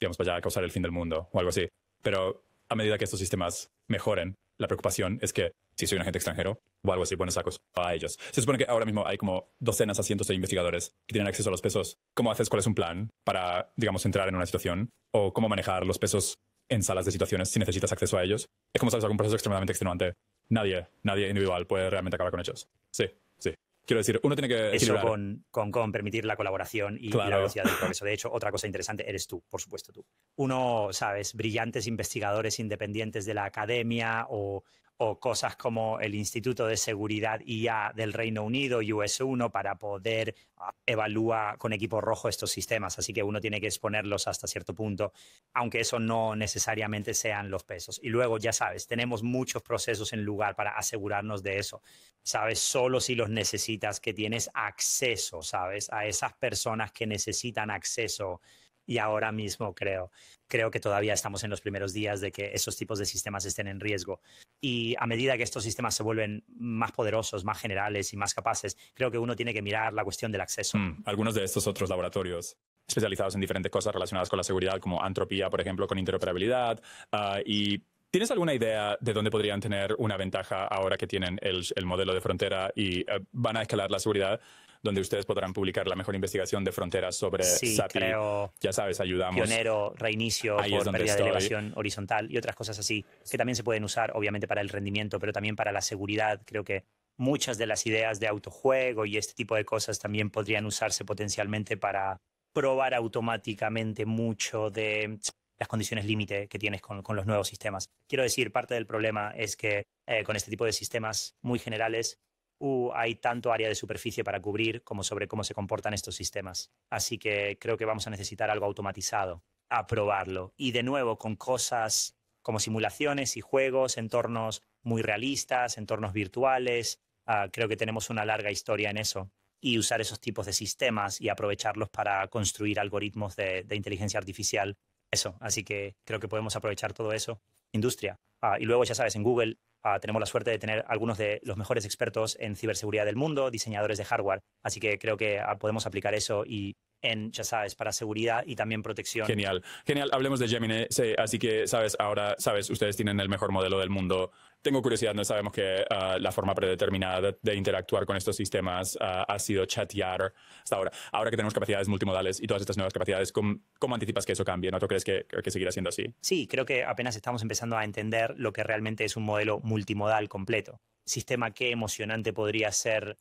digamos, vaya a causar el fin del mundo o algo así. Pero a medida que estos sistemas mejoren, la preocupación es que si soy un agente extranjero o algo así, buenos sacos a ellos. Se supone que ahora mismo hay como docenas a cientos de investigadores que tienen acceso a los pesos. ¿Cómo haces? ¿Cuál es un plan para, digamos, entrar en una situación? ¿O cómo manejar los pesos en salas de situaciones si necesitas acceso a ellos. Es como sabes, algún proceso extremadamente extenuante. Nadie, nadie individual puede realmente acabar con ellos. Sí, sí. Quiero decir, uno tiene que. Eso con, con, permitir la colaboración y, y la velocidad del progreso. De hecho, otra cosa interesante eres tú, por supuesto tú. Uno, sabes, brillantes investigadores independientes de la academia o, o cosas como el Instituto de Seguridad IA del Reino Unido, US1, para poder ah, evaluar con equipo rojo estos sistemas. Así que uno tiene que exponerlos hasta cierto punto, aunque eso no necesariamente sean los pesos. Y luego, ya sabes, tenemos muchos procesos en lugar para asegurarnos de eso. Sabes, solo si los necesitas, que tienes acceso, sabes, a esas personas que necesitan acceso y ahora mismo creo. Creo que todavía estamos en los primeros días de que esos tipos de sistemas estén en riesgo. Y a medida que estos sistemas se vuelven más poderosos, más generales y más capaces, creo que uno tiene que mirar la cuestión del acceso. Mm, algunos de estos otros laboratorios especializados en diferentes cosas relacionadas con la seguridad, como Antropía, por ejemplo, con interoperabilidad, ah, y ¿Tienes alguna idea de dónde podrían tener una ventaja ahora que tienen el, modelo de frontera y eh, van a escalar la seguridad? donde ustedes podrán publicar la mejor investigación de fronteras sobre sí, Creo, ya sabes, ayudamos. Pionero, reinicio por pérdida de elevación horizontal y otras cosas así, que también se pueden usar, obviamente, para el rendimiento, pero también para la seguridad. Creo que muchas de las ideas de autojuego y este tipo de cosas también podrían usarse potencialmente para probar automáticamente mucho de las condiciones límite que tienes con, los nuevos sistemas. Quiero decir, parte del problema es que eh, con este tipo de sistemas muy generales hay tanto área de superficie para cubrir como sobre cómo se comportan estos sistemas. Así que creo que vamos a necesitar algo automatizado, a probarlo. Y de nuevo, con cosas como simulaciones y juegos, entornos muy realistas, entornos virtuales, ah, creo que tenemos una larga historia en eso. Y usar esos tipos de sistemas y aprovecharlos para construir algoritmos de, de inteligencia artificial eso. Así que creo que podemos aprovechar todo eso. Industria. Ah, y luego, ya sabes, en Google ah, tenemos la suerte de tener algunos de los mejores expertos en ciberseguridad del mundo, diseñadores de hardware. Así que creo que ah, podemos aplicar eso y en, ya sabes, para seguridad y también protección. Genial, genial. Hablemos de Gemini. así que, sabes, ahora, sabes, ustedes tienen el mejor modelo del mundo. Tengo curiosidad, no sabemos que ah, la forma predeterminada de interactuar con estos sistemas ah, ha sido chatear hasta ahora. Ahora que tenemos capacidades multimodales y todas estas nuevas capacidades, ¿cómo, anticipas que eso cambie? ¿No tú crees que, que seguirá siendo así? Sí, creo que apenas estamos empezando a entender lo que realmente es un modelo multimodal completo sistema qué emocionante podría ser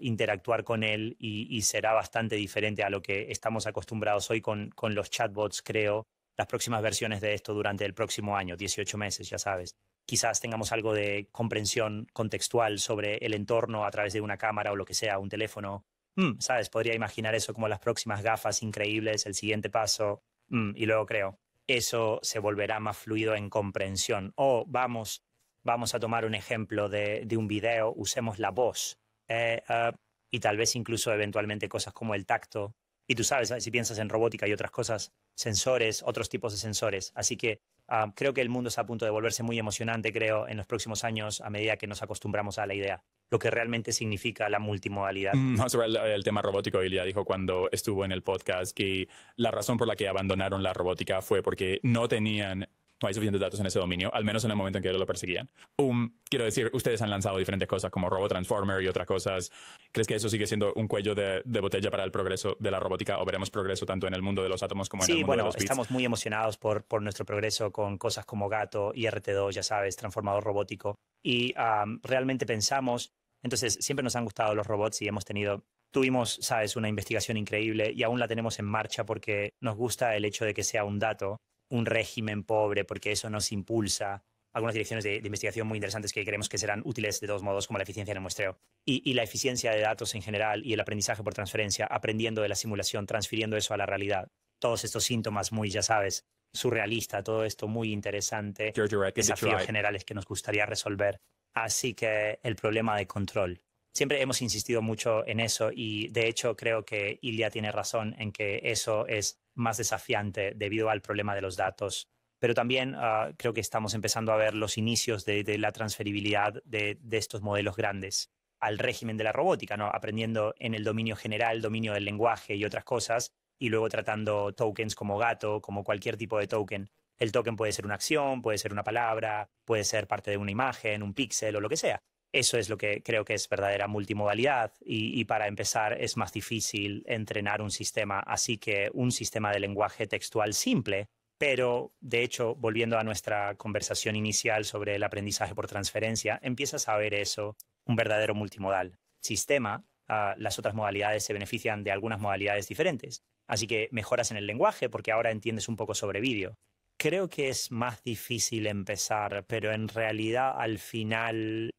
interactuar con él y, será bastante diferente a lo que estamos acostumbrados hoy con, con los chatbots, creo, las próximas versiones de esto durante el próximo año, 18 meses, ya sabes. Quizás tengamos algo de comprensión contextual sobre el entorno a través de una cámara o lo que sea, un teléfono. Hmm, ¿Sabes? Podría imaginar eso como las próximas gafas increíbles, el siguiente paso. Hmm, y luego creo, eso se volverá más fluido en comprensión. O vamos, vamos a tomar un ejemplo de, de un video, usemos la voz eh, ah, y tal vez incluso eventualmente cosas como el tacto. Y tú sabes, si piensas en robótica y otras cosas, sensores, otros tipos de sensores. Así que ah, creo que el mundo está a punto de volverse muy emocionante, creo, en los próximos años a medida que nos acostumbramos a la idea lo que realmente significa la multimodalidad. Mm, no, sobre el, tema robótico, Ilya dijo cuando estuvo en el podcast que la razón por la que abandonaron la robótica fue porque no tenían no hay suficientes datos en ese dominio, al menos en el momento en que lo perseguían. Um, quiero decir, ustedes han lanzado diferentes cosas como Robo Transformer y otras cosas. ¿Crees que eso sigue siendo un cuello de, botella para el progreso de la robótica o veremos progreso tanto en el mundo de los átomos como en el mundo de los bueno, estamos muy emocionados por, nuestro progreso con cosas como Gato, rt 2 ya sabes, transformador robótico. Y realmente pensamos, entonces siempre nos han gustado los robots y hemos tenido tuvimos, sabes, una investigación increíble y aún la tenemos en marcha porque nos gusta el hecho de que sea un dato un régimen pobre, porque eso nos impulsa algunas direcciones de, investigación muy interesantes que creemos que serán útiles de todos modos, como la eficiencia en el muestreo y, la eficiencia de datos en general y el aprendizaje por transferencia, aprendiendo de la simulación, transfiriendo eso a la realidad. Todos estos síntomas muy, ya sabes, surrealista, todo esto muy interesante, desafíos generales que nos gustaría resolver. Así que el problema de control. Siempre hemos insistido mucho en eso y de hecho creo que Ilia tiene razón en que eso es más desafiante debido al problema de los datos. Pero también ah, creo que estamos empezando a ver los inicios de, la transferibilidad de, estos modelos grandes al régimen de la robótica, ¿no? aprendiendo en el dominio general, dominio del lenguaje y otras cosas, y luego tratando tokens como gato, como cualquier tipo de token. El token puede ser una acción, puede ser una palabra, puede ser parte de una imagen, un píxel o lo que sea. Eso es lo que creo que es verdadera multimodalidad y, para empezar es más difícil entrenar un sistema, así que un sistema de lenguaje textual simple. Pero, de hecho, volviendo a nuestra conversación inicial sobre el aprendizaje por transferencia, empiezas a ver eso, un verdadero multimodal. Sistema, ah, las otras modalidades se benefician de algunas modalidades diferentes. Así que mejoras en el lenguaje porque ahora entiendes un poco sobre vídeo. Creo que es más difícil empezar, pero en realidad al final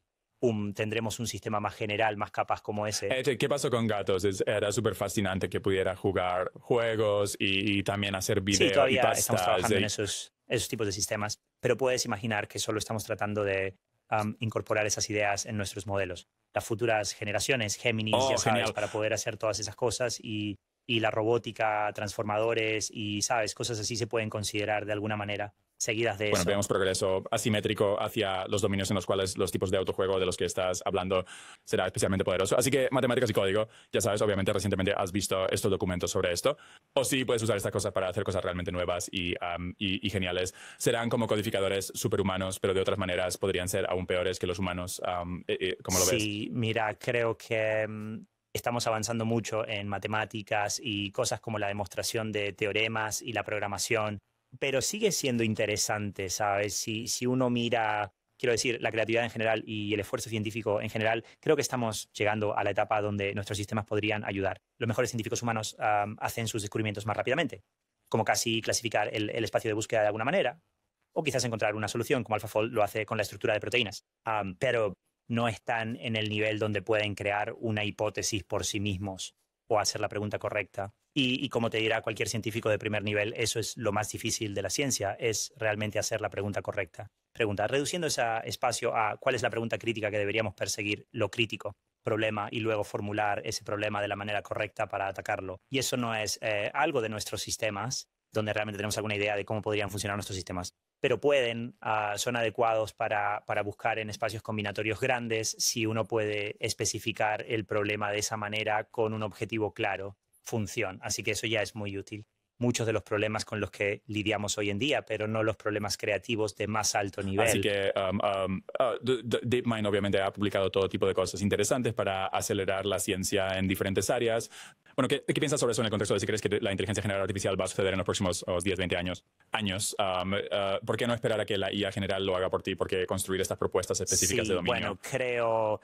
tendremos un sistema más general, más capaz como ese. Eh, ¿Qué pasó con Gatos? era súper fascinante que pudiera jugar juegos y, también hacer videos. Sí, todavía y estamos trabajando en esos, tipos de sistemas, pero puedes imaginar que solo estamos tratando de incorporar esas ideas en nuestros modelos. Las futuras generaciones, Géminis, oh, para poder hacer todas esas cosas y, y la robótica, transformadores y, sabes, cosas así se pueden considerar de alguna manera de bueno, eso. vemos progreso asimétrico hacia los dominios en los cuales los tipos de autojuego de los que estás hablando será especialmente poderoso. Así que matemáticas y código, ya sabes, obviamente recientemente has visto estos documentos sobre esto. O sí, puedes usar estas cosas para hacer cosas realmente nuevas y, geniales. Serán como codificadores superhumanos, pero de otras maneras podrían ser aún peores que los humanos. Eh, eh, como lo ves? Sí, mira, creo que... Mm, estamos avanzando mucho en matemáticas y cosas como la demostración de teoremas y la programación pero sigue siendo interesante, ¿sabes? Si, uno mira, quiero decir, la creatividad en general y el esfuerzo científico en general, creo que estamos llegando a la etapa donde nuestros sistemas podrían ayudar. Los mejores científicos humanos hacen sus descubrimientos más rápidamente, como casi clasificar el, espacio de búsqueda de alguna manera, o quizás encontrar una solución, como AlphaFold lo hace con la estructura de proteínas. pero no están en el nivel donde pueden crear una hipótesis por sí mismos o hacer la pregunta correcta. Y, como te dirá cualquier científico de primer nivel, eso es lo más difícil de la ciencia, es realmente hacer la pregunta correcta. Pregunta, reduciendo ese espacio a cuál es la pregunta crítica que deberíamos perseguir, lo crítico, problema, y luego formular ese problema de la manera correcta para atacarlo. Y eso no es eh, algo de nuestros sistemas, donde realmente tenemos alguna idea de cómo podrían funcionar nuestros sistemas pero pueden, ah, son adecuados para, buscar en espacios combinatorios grandes si uno puede especificar el problema de esa manera con un objetivo claro, función. Así que eso ya es muy útil. Muchos de los problemas con los que lidiamos hoy en día, pero no los problemas creativos de más alto nivel. Así que um, um, ah, DeepMind obviamente ha publicado todo tipo de cosas interesantes para acelerar la ciencia en diferentes áreas. Bueno, ¿qué, piensas sobre eso en el contexto de si crees que la inteligencia general artificial va a suceder en los próximos 10, 20 años? años um, uh, ¿Por qué no esperar a que la IA general lo haga por ti? ¿Por qué construir estas propuestas específicas de dominio? Bueno, creo...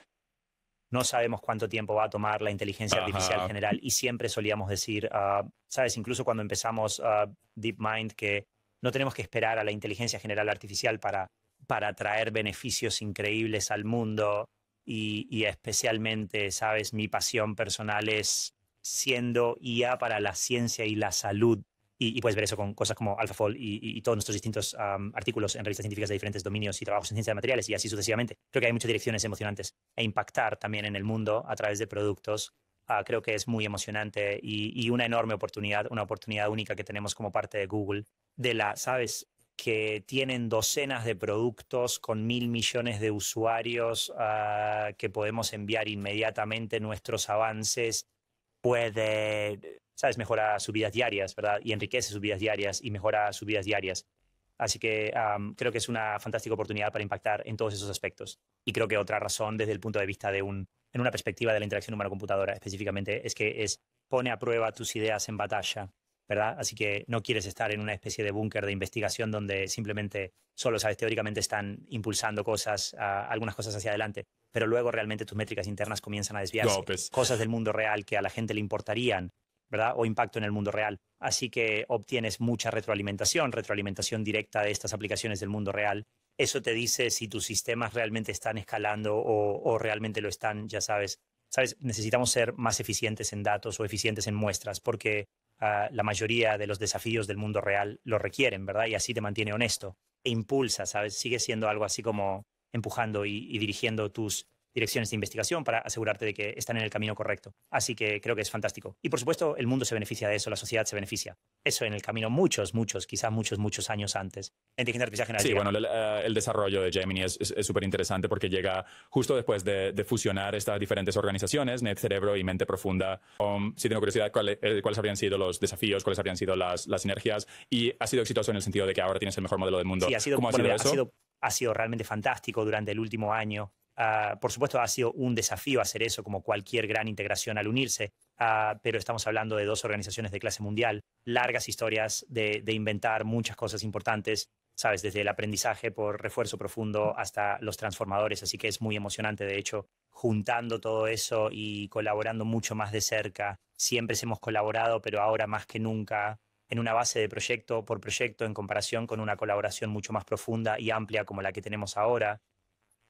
No sabemos cuánto tiempo va a tomar la inteligencia artificial general y siempre solíamos decir, uh, sabes, incluso cuando empezamos uh, DeepMind, que no tenemos que esperar a la inteligencia general artificial para, para traer beneficios increíbles al mundo y especialmente, sabes, mi pasión personal es siendo IA para la ciencia y la salud. Y, puedes ver eso con cosas como AlphaFold y, todos nuestros distintos artículos en revistas científicas de diferentes dominios y trabajos en ciencia de materiales y así sucesivamente. Creo que hay muchas direcciones emocionantes e impactar también en el mundo a través de productos. Ah, creo que es muy emocionante y, una enorme oportunidad, una oportunidad única que tenemos como parte de Google. De la, sabes, que tienen docenas de productos con mil millones de usuarios ah, que podemos enviar inmediatamente nuestros avances puede, ¿sabes? Mejora sus vidas diarias, ¿verdad? Y enriquece sus vidas diarias y mejora sus vidas diarias. Así que creo que es una fantástica oportunidad para impactar en todos esos aspectos. Y creo que otra razón desde el punto de vista de un, en una perspectiva de la interacción humano-computadora específicamente, es que es pone a prueba tus ideas en batalla ¿verdad? Así que no quieres estar en una especie de búnker de investigación donde simplemente solo sabes teóricamente están impulsando cosas, ah, algunas cosas hacia adelante, pero luego realmente tus métricas internas comienzan a desviarse. Pues. Cosas del mundo real que a la gente le importarían, ¿verdad? O impacto en el mundo real. Así que obtienes mucha retroalimentación, retroalimentación directa de estas aplicaciones del mundo real. Eso te dice si tus sistemas realmente están escalando o, o realmente lo están, ya sabes, ¿sabes? Necesitamos ser más eficientes en datos o eficientes en muestras, porque la mayoría de los desafíos del mundo real lo requieren, ¿verdad? Y así te mantiene honesto e impulsa, ¿sabes? Sigue siendo algo así como empujando y dirigiendo tus direcciones de investigación para asegurarte de que están en el camino correcto. Así que creo que es fantástico. Y por supuesto, el mundo se beneficia de eso, la sociedad se beneficia. Eso en el camino muchos, muchos, quizás muchos, muchos años antes. En Sí, bueno, el, desarrollo de Gemini es súper interesante porque llega justo después de, fusionar estas diferentes organizaciones, Net Cerebro y Mente Profunda. Um, si tengo curiosidad, eh, ¿cuáles habrían sido los desafíos? ¿Cuáles habrían sido las, las sinergias? Y ha sido exitoso en el sentido de que ahora tienes el mejor modelo del mundo. Sí, ha sido, ha sido realmente fantástico durante el último año. Ah, por supuesto, ha sido un desafío hacer eso, como cualquier gran integración al unirse, ah, pero estamos hablando de dos organizaciones de clase mundial, largas historias de, de, inventar muchas cosas importantes, sabes, desde el aprendizaje por refuerzo profundo hasta los transformadores, así que es muy emocionante, de hecho, juntando todo eso y colaborando mucho más de cerca. Siempre hemos colaborado, pero ahora más que nunca en una base de proyecto por proyecto en comparación con una colaboración mucho más profunda y amplia como la que tenemos ahora,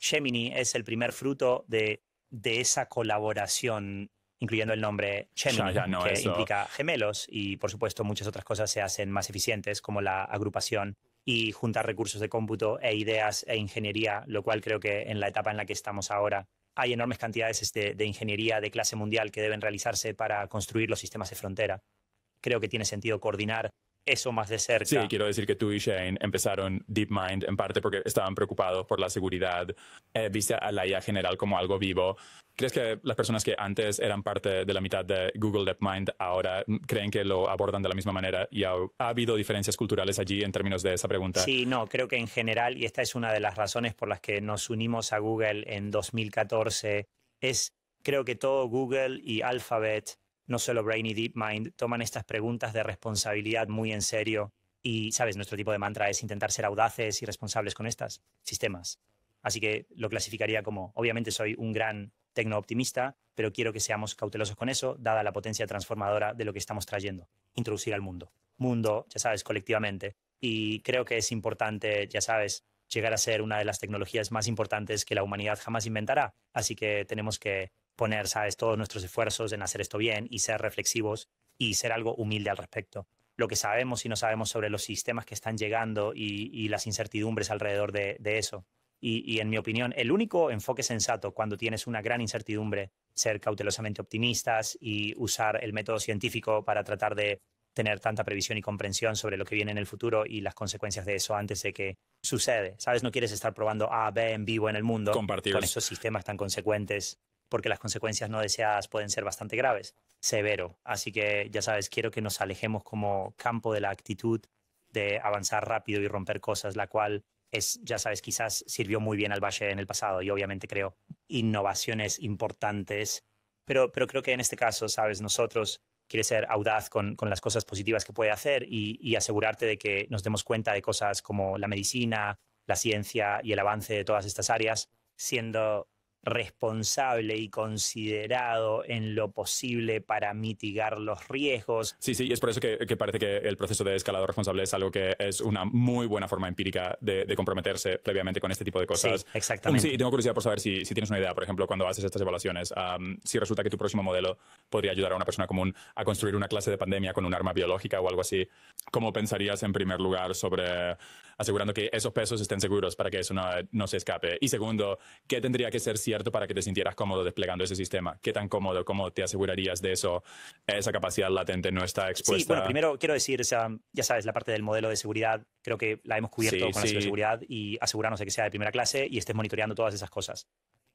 Gemini es el primer fruto de, esa colaboración, incluyendo el nombre Gemini, que implica gemelos y por supuesto muchas otras cosas se hacen más eficientes, como la agrupación y juntar recursos de cómputo e ideas e ingeniería, lo cual creo que en la etapa en la que estamos ahora hay enormes cantidades este, de, ingeniería de clase mundial que deben realizarse para construir los sistemas de frontera. Creo que tiene sentido coordinar eso más de cerca. Sí, quiero decir que tú y Shane empezaron DeepMind en parte porque estaban preocupados por la seguridad, eh, viste a la IA general como algo vivo. ¿Crees que las personas que antes eran parte de la mitad de Google DeepMind ahora creen que lo abordan de la misma manera y ha, ha, habido diferencias culturales allí en términos de esa pregunta? Sí, no, creo que en general, y esta es una de las razones por las que nos unimos a Google en 2014, es creo que todo Google y Alphabet no solo Brain y DeepMind toman estas preguntas de responsabilidad muy en serio y, sabes, nuestro tipo de mantra es intentar ser audaces y responsables con estos sistemas. Así que lo clasificaría como, obviamente soy un gran tecno-optimista, pero quiero que seamos cautelosos con eso, dada la potencia transformadora de lo que estamos trayendo, introducir al mundo. Mundo, ya sabes, colectivamente. Y creo que es importante, ya sabes, llegar a ser una de las tecnologías más importantes que la humanidad jamás inventará. Así que tenemos que poner, ¿sabes?, todos nuestros esfuerzos en hacer esto bien y ser reflexivos y ser algo humilde al respecto. Lo que sabemos y no sabemos sobre los sistemas que están llegando y, las incertidumbres alrededor de, eso. Y, en mi opinión, el único enfoque sensato cuando tienes una gran incertidumbre, ser cautelosamente optimistas y usar el método científico para tratar de tener tanta previsión y comprensión sobre lo que viene en el futuro y las consecuencias de eso antes de que sucede. Sabes, no quieres estar probando A, B en vivo en el mundo con esos sistemas tan consecuentes porque las consecuencias no deseadas pueden ser bastante graves, severo. Así que ya sabes, quiero que nos alejemos como campo de la actitud de avanzar rápido y romper cosas, la cual es, ya sabes, quizás sirvió muy bien al Valle en el pasado y obviamente creo innovaciones importantes, pero, pero creo que en este caso, sabes, nosotros quiere ser audaz con, las cosas positivas que puede hacer y, y, asegurarte de que nos demos cuenta de cosas como la medicina, la ciencia y el avance de todas estas áreas, siendo responsable y considerado en lo posible para mitigar los riesgos. Sí, sí, y es por eso que, parece que el proceso de escalado responsable es algo que es una muy buena forma empírica de, comprometerse previamente con este tipo de cosas. Sí, exactamente. Sí, tengo curiosidad por saber si, tienes una idea, por ejemplo, cuando haces estas evaluaciones, si resulta que tu próximo modelo podría ayudar a una persona común a construir una clase de pandemia con un arma biológica o algo así, ¿cómo pensarías en primer lugar sobre asegurando que esos pesos estén seguros para que eso no, se escape. Y segundo, ¿qué tendría que ser cierto para que te sintieras cómodo desplegando ese sistema? ¿Qué tan cómodo? ¿Cómo te asegurarías de eso? Esa capacidad latente no está expuesta. Sí, bueno, primero quiero decir, ya sabes, la parte del modelo de seguridad, creo que la hemos cubierto con la ciberseguridad y asegurarnos de que sea de primera clase y estés monitoreando todas esas cosas.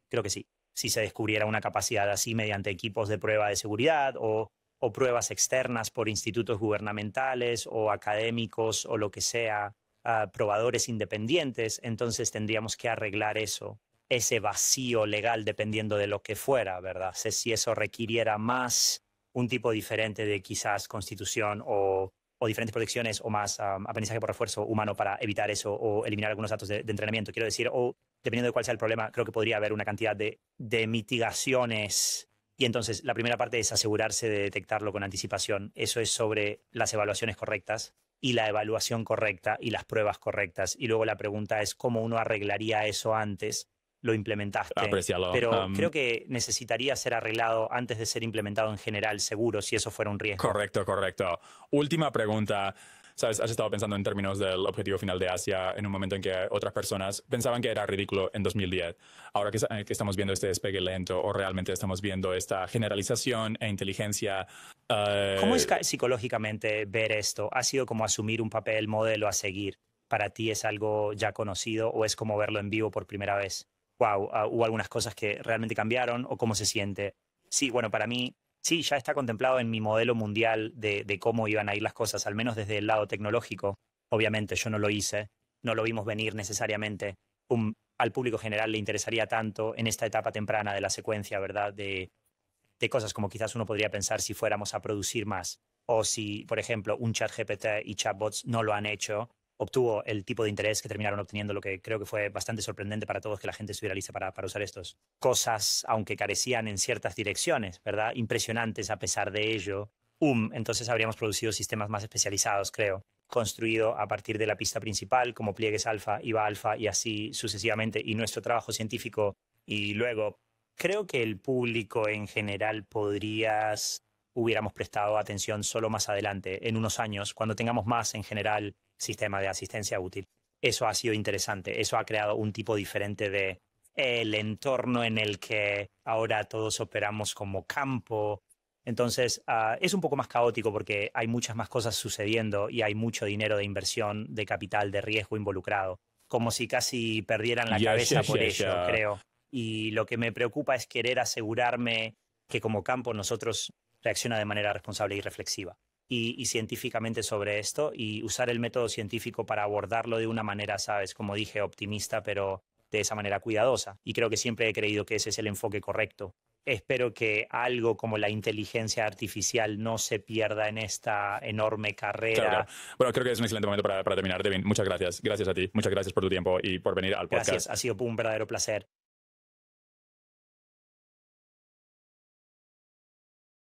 Creo que sí. Si se descubriera una capacidad así mediante equipos de prueba de seguridad o o pruebas externas por institutos gubernamentales o académicos o lo que sea, a probadores independientes, entonces tendríamos que arreglar eso, ese vacío legal dependiendo de lo que fuera, ¿verdad? Si eso requiriera más un tipo diferente de quizás constitución o, diferentes protecciones o más um, aprendizaje por refuerzo humano para evitar eso o eliminar algunos datos de, entrenamiento. Quiero decir, o dependiendo de cuál sea el problema, creo que podría haber una cantidad de mitigaciones y entonces, la primera parte es asegurarse de detectarlo con anticipación. Eso es sobre las evaluaciones correctas y la evaluación correcta y las pruebas correctas. Y luego la pregunta es cómo uno arreglaría eso antes. Lo implementaste. Pero creo que necesitaría ser arreglado antes de ser implementado en general, seguro, si eso fuera un riesgo. Correcto, correcto. Última pregunta. ¿sabes? Has estado pensando en términos del objetivo final de Asia en un momento en que otras personas pensaban que era ridículo en 2010. Ahora eh, que, estamos viendo este despegue lento o realmente estamos viendo esta generalización e inteligencia. Eh, ¿Cómo es psicológicamente ver esto? ¿Ha sido como asumir un papel modelo a seguir? ¿Para ti es algo ya conocido o es como verlo en vivo por primera vez? Wow, ah, hubo algunas cosas que realmente cambiaron o cómo se siente. Sí, bueno, para mí Sí, ya está contemplado en mi modelo mundial de, cómo iban a ir las cosas, al menos desde el lado tecnológico. Obviamente yo no lo hice, no lo vimos venir necesariamente. al público general le interesaría tanto en esta etapa temprana de la secuencia, ¿verdad? De, de cosas como quizás uno podría pensar si fuéramos a producir más o si, por ejemplo, un chat GPT y chatbots no lo han hecho, obtuvo el tipo de interés que terminaron obteniendo, lo que creo que fue bastante sorprendente para todos que la gente estuviera lista para, para usar estos. Cosas, aunque carecían en ciertas direcciones, ¿verdad? Impresionantes a pesar de ello. Um, entonces habríamos producido sistemas más especializados, creo, construido a partir de la pista principal, como pliegues alfa, IVA alfa y así sucesivamente, y nuestro trabajo científico. Y luego, creo que el público en general podrías, hubiéramos prestado atención solo más adelante, en unos años, cuando tengamos más en general sistema de asistencia útil. Eso ha sido interesante, eso ha creado un tipo diferente de entorno en el que ahora todos operamos como campo. Entonces, ah, es un poco más caótico porque hay muchas más cosas sucediendo y hay mucho dinero de inversión, de capital, de riesgo involucrado. Como si casi perdieran la cabeza por ello, creo. Y lo que me preocupa es querer asegurarme que como campo nosotros reacciona de manera responsable y reflexiva y, científicamente sobre esto y usar el método científico para abordarlo de una manera, sabes, como dije, optimista, pero de esa manera cuidadosa. Y creo que siempre he creído que ese es el enfoque correcto. Espero que algo como la inteligencia artificial no se pierda en esta enorme carrera. Claro, Bueno, creo que es un excelente momento para, para terminar, Devin. Muchas gracias. Gracias a ti. Muchas gracias por tu tiempo y por venir al podcast. Gracias. Ha sido un verdadero placer.